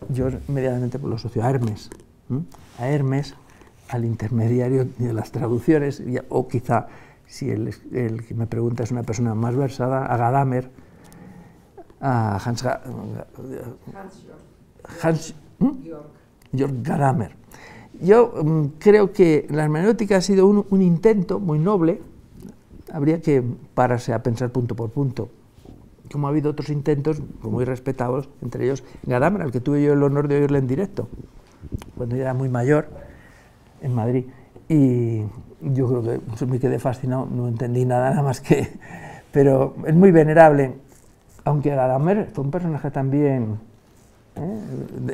yo inmediatamente lo asocio a Hermes. A Hermes al intermediario de las traducciones, o quizá, si el, que me pregunta es una persona más versada, a Gadamer, a Hans, Hans, Jörg ¿hmm? Gadamer. Yo mm, creo que la hermenéutica ha sido un, intento muy noble, habría que pararse a pensar punto por punto, como ha habido otros intentos muy respetados, entre ellos Gadamer, al que tuve yo el honor de oírle en directo, cuando ya era muy mayor, en Madrid. Y yo creo que me quedé fascinado, no entendí nada, nada más que... Pero es muy venerable, aunque Gadamer fue un personaje también... ¿eh?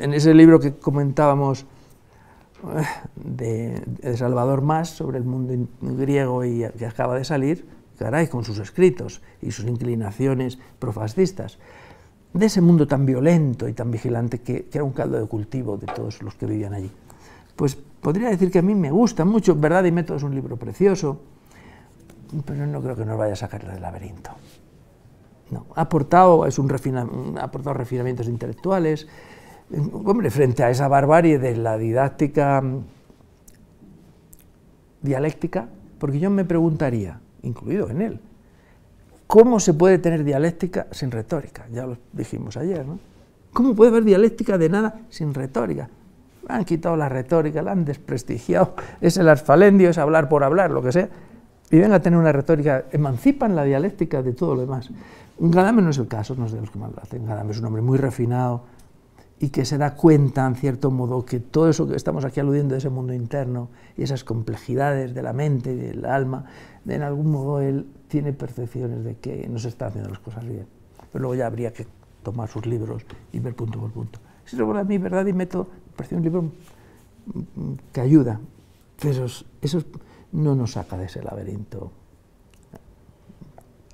En ese libro que comentábamos eh, de, Salvador Más sobre el mundo griego y que acaba de salir, caray, con sus escritos y sus inclinaciones profascistas, de ese mundo tan violento y tan vigilante que, era un caldo de cultivo de todos los que vivían allí. Pues podría decir que a mí me gusta mucho, Verdad y Método es un libro precioso, pero no creo que nos vaya a sacar del laberinto. No, ha aportado, es un ha aportado refinamientos intelectuales. Mm, hombre, frente a esa barbarie de la didáctica mm, dialéctica, porque yo me preguntaría, incluido en él, ¿cómo se puede tener dialéctica sin retórica? Ya lo dijimos ayer, ¿no? ¿Cómo puede haber dialéctica de nada sin retórica? han quitado la retórica, la han desprestigiado, es el asfalendio, es hablar por hablar, lo que sea, y ven a tener una retórica, emancipan la dialéctica de todo lo demás. Gadame no es el caso, no es de los que más lo hacen, es un hombre muy refinado y que se da cuenta, en cierto modo, que todo eso que estamos aquí aludiendo de ese mundo interno y esas complejidades de la mente y del alma, en algún modo él tiene percepciones de que no se están haciendo las cosas bien. Pero luego ya habría que tomar sus libros y ver punto por punto. Si sobre a mí, verdad y método, parece un libro mm, mm, que ayuda, pero eso no nos saca de ese laberinto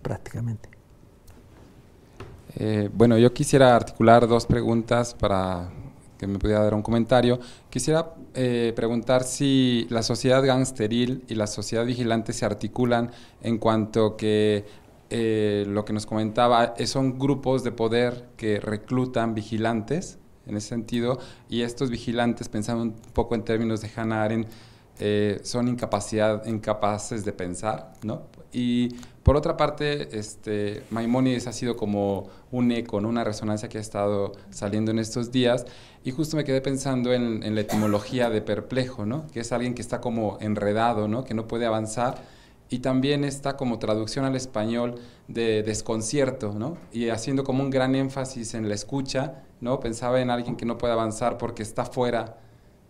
prácticamente. Eh, bueno, yo quisiera articular dos preguntas para que me pudiera dar un comentario. Quisiera eh, preguntar si la sociedad gangsteril y la sociedad vigilante se articulan en cuanto que eh, lo que nos comentaba son grupos de poder que reclutan vigilantes en ese sentido. Y estos vigilantes, pensando un poco en términos de Hannah Arendt, eh, son incapacidad, incapaces de pensar, ¿no? Y por otra parte, este, ha sido como un eco, una resonancia que ha estado saliendo en estos días, y justo me quedé pensando en, en la etimología de perplejo, ¿no? que es alguien que está como enredado, ¿no? que no puede avanzar, y también está como traducción al español de desconcierto, ¿no? Y haciendo como un gran énfasis en la escucha, ¿no? Pensaba en alguien que no puede avanzar porque está fuera,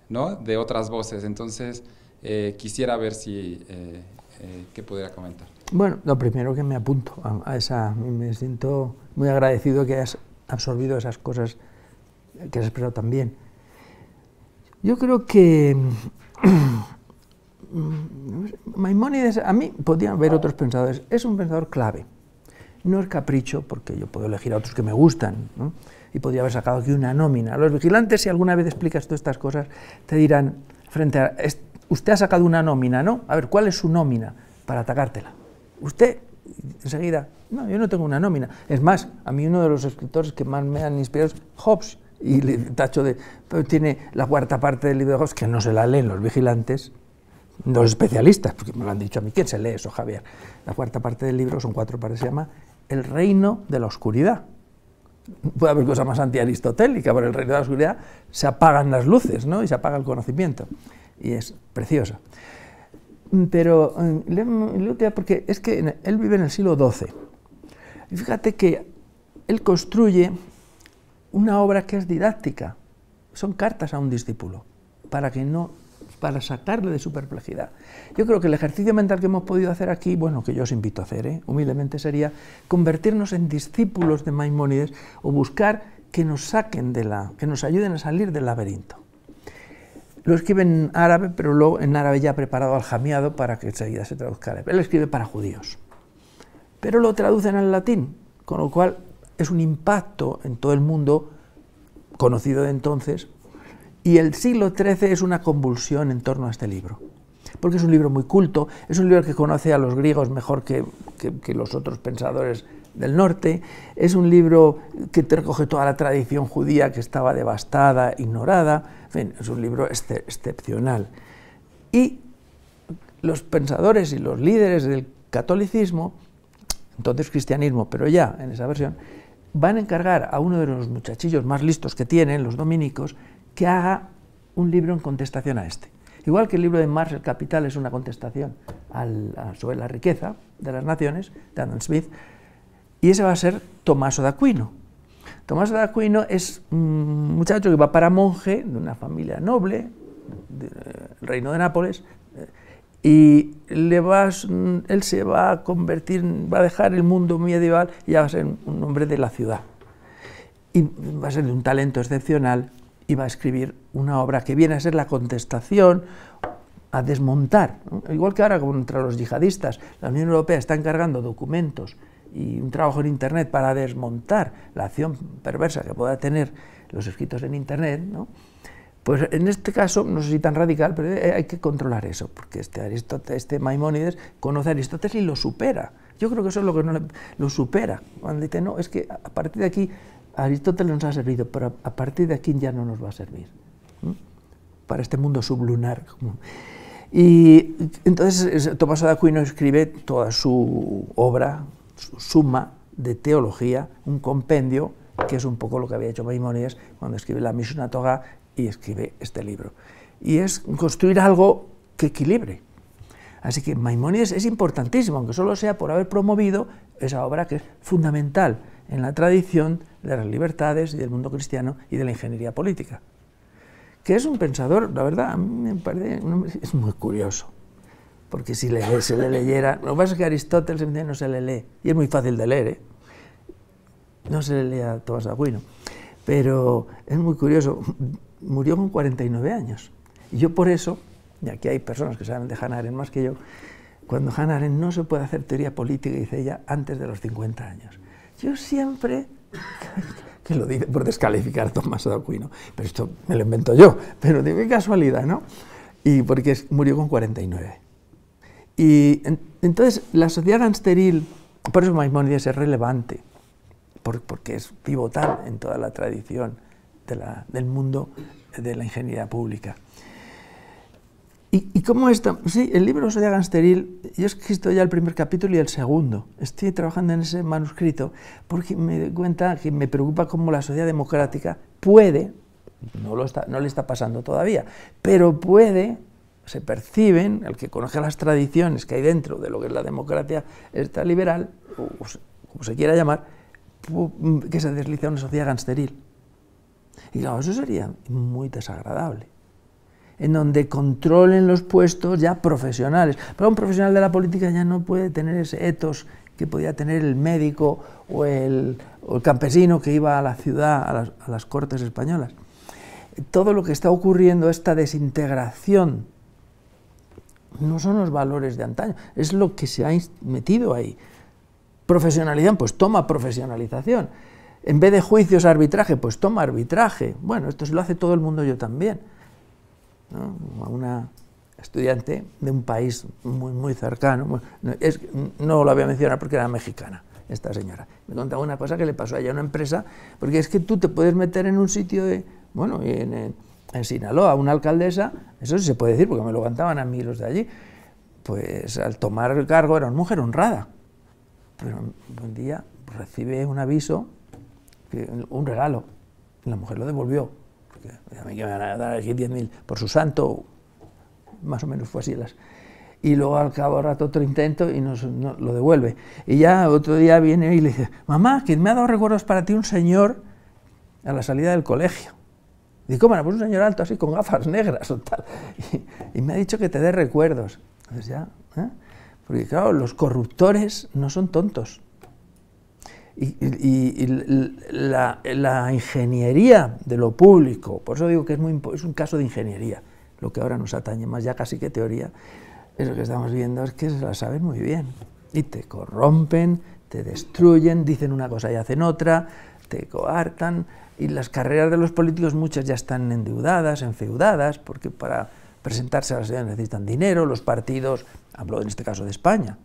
¿no? De otras voces. Entonces, eh, quisiera ver si, eh, eh, qué pudiera comentar. Bueno, lo primero que me apunto a, esa, me siento muy agradecido que hayas absorbido esas cosas que has expresado también. Yo creo que Maimónides, mm, a mí podían haber otros pensadores, es un pensador clave. No es capricho, porque yo puedo elegir a otros que me gustan, y podría haber sacado aquí una nómina. Los vigilantes, si alguna vez explicas todas estas cosas, te dirán, frente a, usted ha sacado una nómina, ¿no? A ver, ¿cuál es su nómina para atacártela? Usted, enseguida, no, yo no tengo una nómina. Es más, a mí uno de los escritores que más me han inspirado es Hobbes, y tacho de, pero tiene la cuarta parte del libro de Hobbes, que no se la leen los vigilantes, los especialistas, porque me lo han dicho a mí, ¿quién se lee eso, Javier? La cuarta parte del libro, son cuatro partes, se llama El reino de la oscuridad. Puede haber cosa más antiaristotélica, pero el reino de la oscuridad se apagan las luces ¿no? y se apaga el conocimiento. Y es precioso. Pero eh, porque es que él vive en el siglo XII. Y fíjate que él construye una obra que es didáctica. Son cartas a un discípulo para que no para sacarle de su perplejidad. Yo creo que el ejercicio mental que hemos podido hacer aquí, bueno, que yo os invito a hacer, ¿eh? humildemente, sería convertirnos en discípulos de Maimónides o buscar que nos saquen de la, que nos ayuden a salir del laberinto. Lo escribe en árabe, pero luego en árabe ya preparado al jamiado para que enseguida se traduzca. Él escribe para judíos, pero lo traducen al latín, con lo cual es un impacto en todo el mundo conocido de entonces y el siglo XIII es una convulsión en torno a este libro, porque es un libro muy culto, es un libro que conoce a los griegos mejor que, los otros pensadores del norte, es un libro que recoge toda la tradición judía que estaba devastada, ignorada, en fin, es un libro excepcional. Y los pensadores y los líderes del catolicismo, entonces cristianismo, pero ya en esa versión, van a encargar a uno de los muchachillos más listos que tienen, los dominicos, que haga un libro en contestación a este. Igual que el libro de Marx, El Capital, es una contestación sobre la riqueza de las naciones, de Adam Smith, y ese va a ser Tomaso de Aquino. Tomaso de es un muchacho que va para monje de una familia noble, del eh, reino de Nápoles, eh, y le va, él se va a convertir, va a dejar el mundo medieval y ya va a ser un hombre de la ciudad. Y va a ser de un talento excepcional iba a escribir una obra que viene a ser la contestación a desmontar, igual que ahora contra los yihadistas, la Unión Europea está encargando documentos y un trabajo en Internet para desmontar la acción perversa que pueda tener los escritos en Internet, ¿no? pues en este caso, no sé si tan radical, pero eh, hay que controlar eso, porque este, Aristóteles, este Maimónides conoce a Aristóteles y lo supera. Yo creo que eso es lo que no lo supera. Cuando dice, no, es que a partir de aquí Aristóteles nos ha servido, pero a partir de aquí ya no nos va a servir. Para este mundo sublunar. Y entonces Tomás de escribe toda su obra, su suma de teología, un compendio, que es un poco lo que había hecho Maimonides cuando escribe la Mishnah Toga y escribe este libro. Y es construir algo que equilibre. Así que Maimonides es importantísimo, aunque solo sea por haber promovido esa obra que es fundamental en la tradición de las libertades y del mundo cristiano y de la ingeniería política. Que es un pensador, la verdad, a mí me parece, es muy curioso. Porque si le, se le leyera, lo que pasa es que Aristóteles no se le lee, y es muy fácil de leer, ¿eh? no se le lee a Tomás de Aquino. Pero es muy curioso, murió con 49 años. Y yo por eso, y aquí hay personas que saben de Hannah Arendt más que yo, cuando Hannah Arendt no se puede hacer teoría política, dice ella, antes de los 50 años. Yo siempre que lo dice por descalificar a Tomás de Aquino, pero esto me lo invento yo, pero de qué casualidad, ¿no? Y porque murió con 49. Y entonces la sociedad gansteril, por eso Maimónides es relevante, porque es pivotal en toda la tradición del mundo de la ingeniería pública. ¿Y, cómo está? Sí, el libro sociedad Gansteril, yo he escrito ya el primer capítulo y el segundo. Estoy trabajando en ese manuscrito porque me doy cuenta que me preocupa cómo la sociedad democrática puede, no, lo está, no le está pasando todavía, pero puede se perciben, el que conoce las tradiciones que hay dentro de lo que es la democracia está liberal, o, como se quiera llamar, mm, que se desliza una sociedad gansteril. Y claro, eso sería muy desagradable en donde controlen los puestos ya profesionales. Pero un profesional de la política ya no puede tener ese etos que podía tener el médico o el, campesino que iba a la ciudad, a las, cortes españolas. Todo lo que está ocurriendo, esta desintegración, no son los valores de antaño, es lo que se ha metido ahí. Profesionalidad, pues toma profesionalización. En vez de juicios, arbitraje, pues toma arbitraje. Bueno, esto se lo hace todo el mundo, yo también a una estudiante de un país muy, muy cercano. no lo había a mencionar porque era mexicana esta señora. Me contaba una cosa que le pasó a ella a una empresa, porque es que tú te puedes meter en un sitio, de, bueno, en, en, Sinaloa, una alcaldesa, eso sí se puede decir porque me lo contaban a mí los de allí, pues al tomar el cargo era una mujer honrada. Pero un día recibe un aviso, un regalo, la mujer lo devolvió a mí que me van a dar aquí 10.000 por su santo, más o menos fue así las... Y luego al cabo de rato otro intento y nos, lo devuelve. Y ya otro día viene y le dice, mamá, que me ha dado recuerdos para ti un señor a la salida del colegio. Y digo, bueno, pues un señor alto así con gafas negras o tal. Y, me ha dicho que te dé recuerdos. Entonces ya, ¿eh? porque claro, los corruptores no son tontos y, la, ingeniería de lo público, por eso digo que es, es un caso de ingeniería, lo que ahora nos atañe más ya casi que teoría, es lo que estamos viendo, es que se la saben muy bien y te corrompen, te destruyen, dicen una cosa y hacen otra, te coartan y las carreras de los políticos muchas ya están endeudadas, enfeudadas, porque para presentarse a las elecciones necesitan dinero, los partidos, hablo en este caso de España,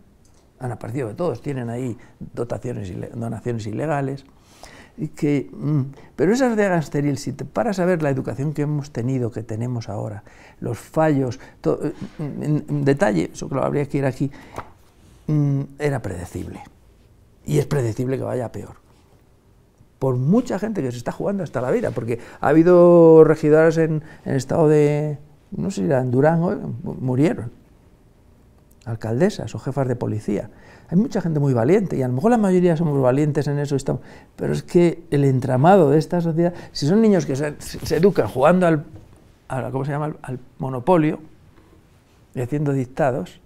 han aparecido de todos, tienen ahí dotaciones, donaciones ilegales. Y que, mm, pero esas de Gasteril, si te paras la educación que hemos tenido, que tenemos ahora, los fallos, eh, en, detalle, eso que lo habría que ir aquí, mm, era predecible. Y es predecible que vaya peor por mucha gente que se está jugando hasta la vida, porque ha habido regidores en, el estado de, no sé si en Durango, eh, murieron alcaldesas o jefas de policía. Hay mucha gente muy valiente y a lo mejor la mayoría somos valientes en eso, estamos, pero es que el entramado de esta sociedad, si son niños que se, educan jugando al, ¿cómo se llama? al monopolio y haciendo dictados,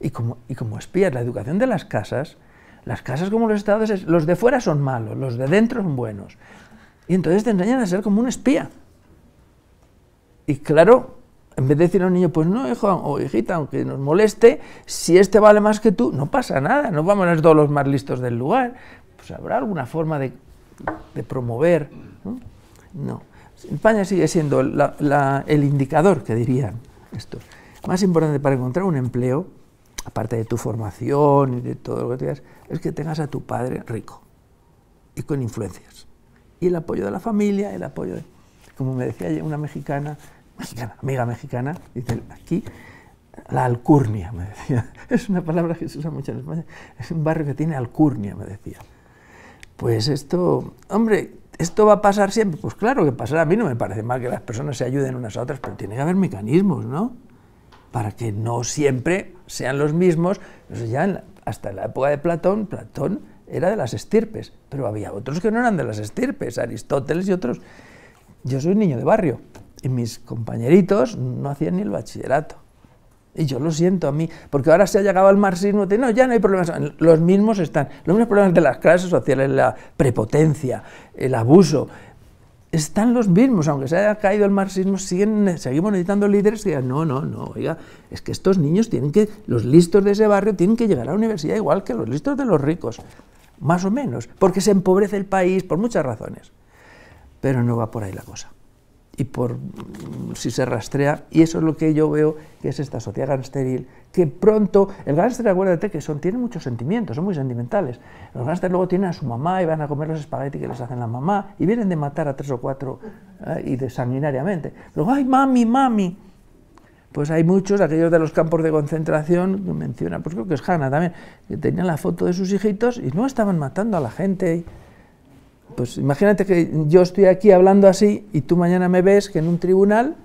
y como, y como espías, la educación de las casas, las casas como los estados, los de fuera son malos, los de dentro son buenos. Y entonces te enseñan a ser como un espía. Y claro, en vez de decir a un niño, pues no, hijo o hijita, aunque nos moleste, si este vale más que tú, no pasa nada, no vamos a ser todos los más listos del lugar. Pues habrá alguna forma de, promover. ¿no? España sigue siendo el indicador, que dirían esto. más importante para encontrar un empleo, aparte de tu formación y de todo lo que tengas, es que tengas a tu padre rico y con influencias. Y el apoyo de la familia, el apoyo, de, como me decía ayer una mexicana, mexicana, amiga mexicana, dice aquí, la alcurnia, me decía. Es una palabra que se usa mucho en España. Es un barrio que tiene alcurnia, me decía. Pues esto, hombre, ¿esto va a pasar siempre? Pues claro que pasará. A mí no me parece mal que las personas se ayuden unas a otras, pero tiene que haber mecanismos, ¿no? Para que no siempre sean los mismos. ya hasta la época de Platón, Platón era de las estirpes, pero había otros que no eran de las estirpes, Aristóteles y otros. Yo soy un niño de barrio, y mis compañeritos no hacían ni el bachillerato. Y yo lo siento a mí, porque ahora se ha llegado al marxismo, no, ya no hay problemas, los mismos están, los mismos problemas de las clases sociales, la prepotencia, el abuso, están los mismos, aunque se haya caído el marxismo, siguen, seguimos necesitando líderes que no, no, no, oiga, es que estos niños tienen que, los listos de ese barrio tienen que llegar a la universidad igual que los listos de los ricos, más o menos, porque se empobrece el país por muchas razones, pero no va por ahí la cosa y por mm, si se rastrea, y eso es lo que yo veo que es esta sociedad gangsteril, que pronto, el gánster acuérdate que son, tiene muchos sentimientos, son muy sentimentales, los gánster luego tienen a su mamá y van a comer los espaguetis que les hacen la mamá, y vienen de matar a tres o cuatro, eh, y de sanguinariamente, luego, ay mami, mami, pues hay muchos, aquellos de los campos de concentración, que menciona, pues creo que es Hanna también, que tenían la foto de sus hijitos y no estaban matando a la gente, pues imagínate que yo estoy aquí hablando así y tú mañana me ves que en un tribunal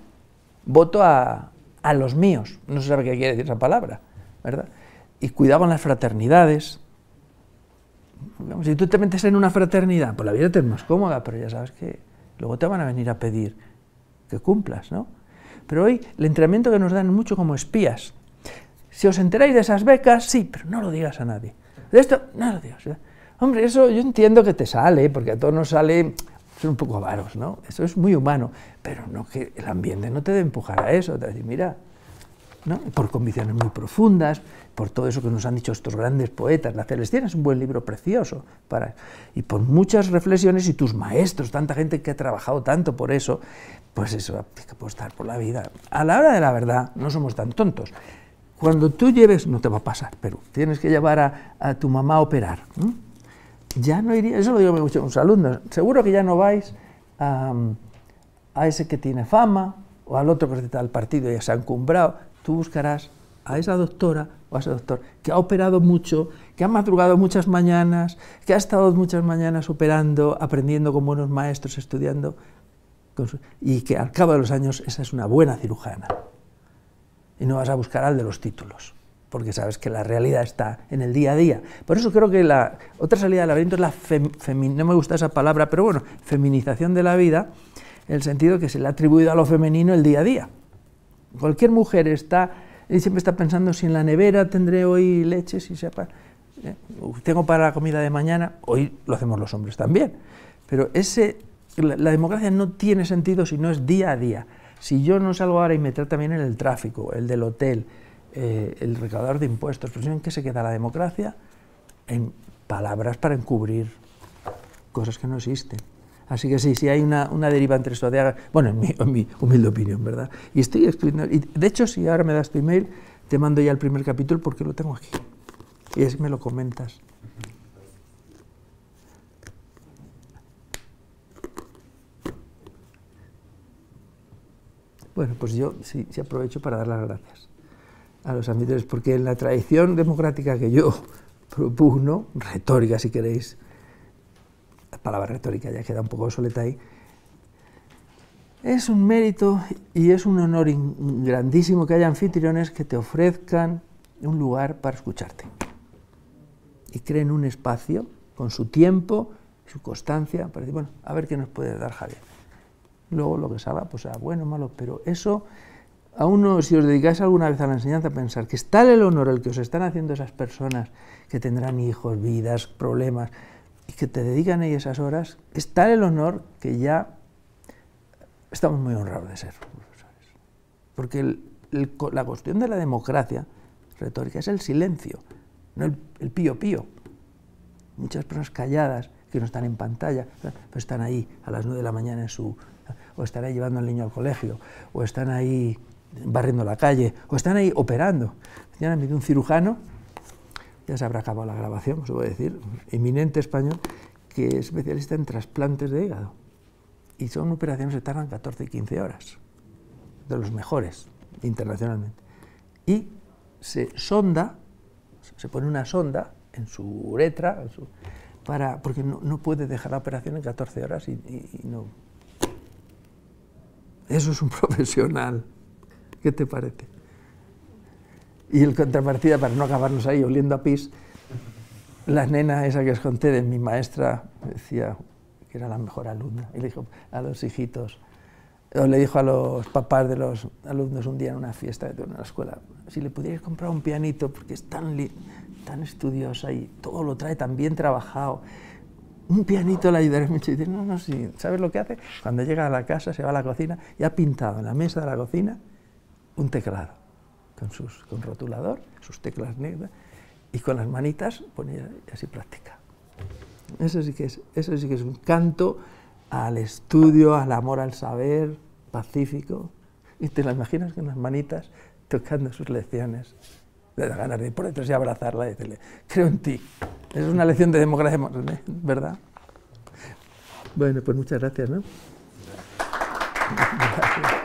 voto a, los míos. No se sabe qué quiere decir esa palabra, ¿verdad? Y cuidaban las fraternidades. Si tú te metes en una fraternidad, pues la vida te es más cómoda, pero ya sabes que luego te van a venir a pedir que cumplas, ¿no? Pero hoy el entrenamiento que nos dan es mucho como espías. Si os enteráis de esas becas, sí, pero no lo digas a nadie. De esto, no lo digas. ¿eh? Hombre, eso yo entiendo que te sale, porque a todos nos sale, son un poco avaros, ¿no? Eso es muy humano, pero no que el ambiente no te debe empujar a eso, te decir, mira, por convicciones muy profundas, por todo eso que nos han dicho estos grandes poetas. La Celestina es un buen libro precioso, y por muchas reflexiones y tus maestros, tanta gente que ha trabajado tanto por eso, pues eso, que apostar por la vida. A la hora de la verdad, no somos tan tontos. Cuando tú lleves, no te va a pasar, pero tienes que llevar a, tu mamá a operar ya no iría, eso lo digo mucho con un alumnos, seguro que ya no vais a, ese que tiene fama o al otro que está al partido y ya se ha encumbrado, tú buscarás a esa doctora o a ese doctor que ha operado mucho, que ha madrugado muchas mañanas, que ha estado muchas mañanas operando, aprendiendo con buenos maestros, estudiando, y que al cabo de los años esa es una buena cirujana. Y no vas a buscar al de los títulos porque sabes que la realidad está en el día a día. Por eso creo que la otra salida del laberinto es la, no me gusta esa palabra, pero bueno, feminización de la vida, en el sentido que se le ha atribuido a lo femenino el día a día. Cualquier mujer está, eh, siempre está pensando si en la nevera tendré hoy leche, si sepa, eh, tengo para la comida de mañana, hoy lo hacemos los hombres también. Pero ese, la, democracia no tiene sentido si no es día a día. Si yo no salgo ahora y me trata bien en el tráfico, el del hotel, eh, el recaudador de impuestos, pero ¿en qué se queda la democracia? En palabras para encubrir cosas que no existen. Así que sí, si hay una, deriva entre eso bueno, en mi, en mi, humilde opinión, ¿verdad? Y estoy escribiendo, y de hecho, si ahora me das tu email, te mando ya el primer capítulo porque lo tengo aquí. Y que me lo comentas. Bueno, pues yo sí, sí aprovecho para dar las gracias a los anfitriones, porque en la tradición democrática que yo propugno, retórica si queréis, la palabra retórica ya queda un poco obsoleta ahí, es un mérito y es un honor grandísimo que haya anfitriones que te ofrezcan un lugar para escucharte y creen un espacio con su tiempo, su constancia, para decir, bueno, a ver qué nos puede dar Javier. Luego lo que salga, pues sea bueno o malo, pero eso aún uno si os dedicáis alguna vez a la enseñanza, pensar que es tal el honor el que os están haciendo esas personas que tendrán hijos, vidas, problemas, y que te dedican ahí esas horas, es tal el honor que ya estamos muy honrados de ser profesores. Porque la cuestión de la democracia retórica es el silencio, no el, pío pío. Muchas personas calladas que no están en pantalla, pero pues están ahí a las 9 de la mañana en su... o están ahí llevando al niño al colegio, o están ahí barriendo la calle, o están ahí operando. ...ya me un cirujano, ya se habrá acabado la grabación, os voy a decir, eminente español, que es especialista en trasplantes de hígado. Y son operaciones que tardan 14 y 15 horas, de los mejores internacionalmente. Y se sonda, se pone una sonda en su uretra, para, porque no, puede dejar la operación en 14 horas y no. Eso es un profesional. ¿Qué te parece? Y el contrapartida, para no acabarnos ahí oliendo a pis, la nena esa que os conté de mi maestra, decía que era la mejor alumna, y le dijo a los hijitos, o le dijo a los papás de los alumnos un día en una fiesta de una escuela, si le pudieras comprar un pianito, porque es tan, tan estudiosa y todo lo trae tan bien trabajado, un pianito le ayudaría mucho. Y dice, no, no, sí, ¿sabes lo que hace? Cuando llega a la casa, se va a la cocina y ha pintado en la mesa de la cocina un teclado con, sus, con rotulador, sus teclas negras, y con las manitas ponía así práctica. Eso sí, que es, eso sí que es un canto al estudio, al amor al saber, pacífico. Y te la imaginas con las manitas tocando sus lecciones. de ganas de por detrás y abrazarla y decirle, creo en ti. Es una lección de democracia, ¿verdad? Bueno, pues muchas gracias, ¿no? Gracias.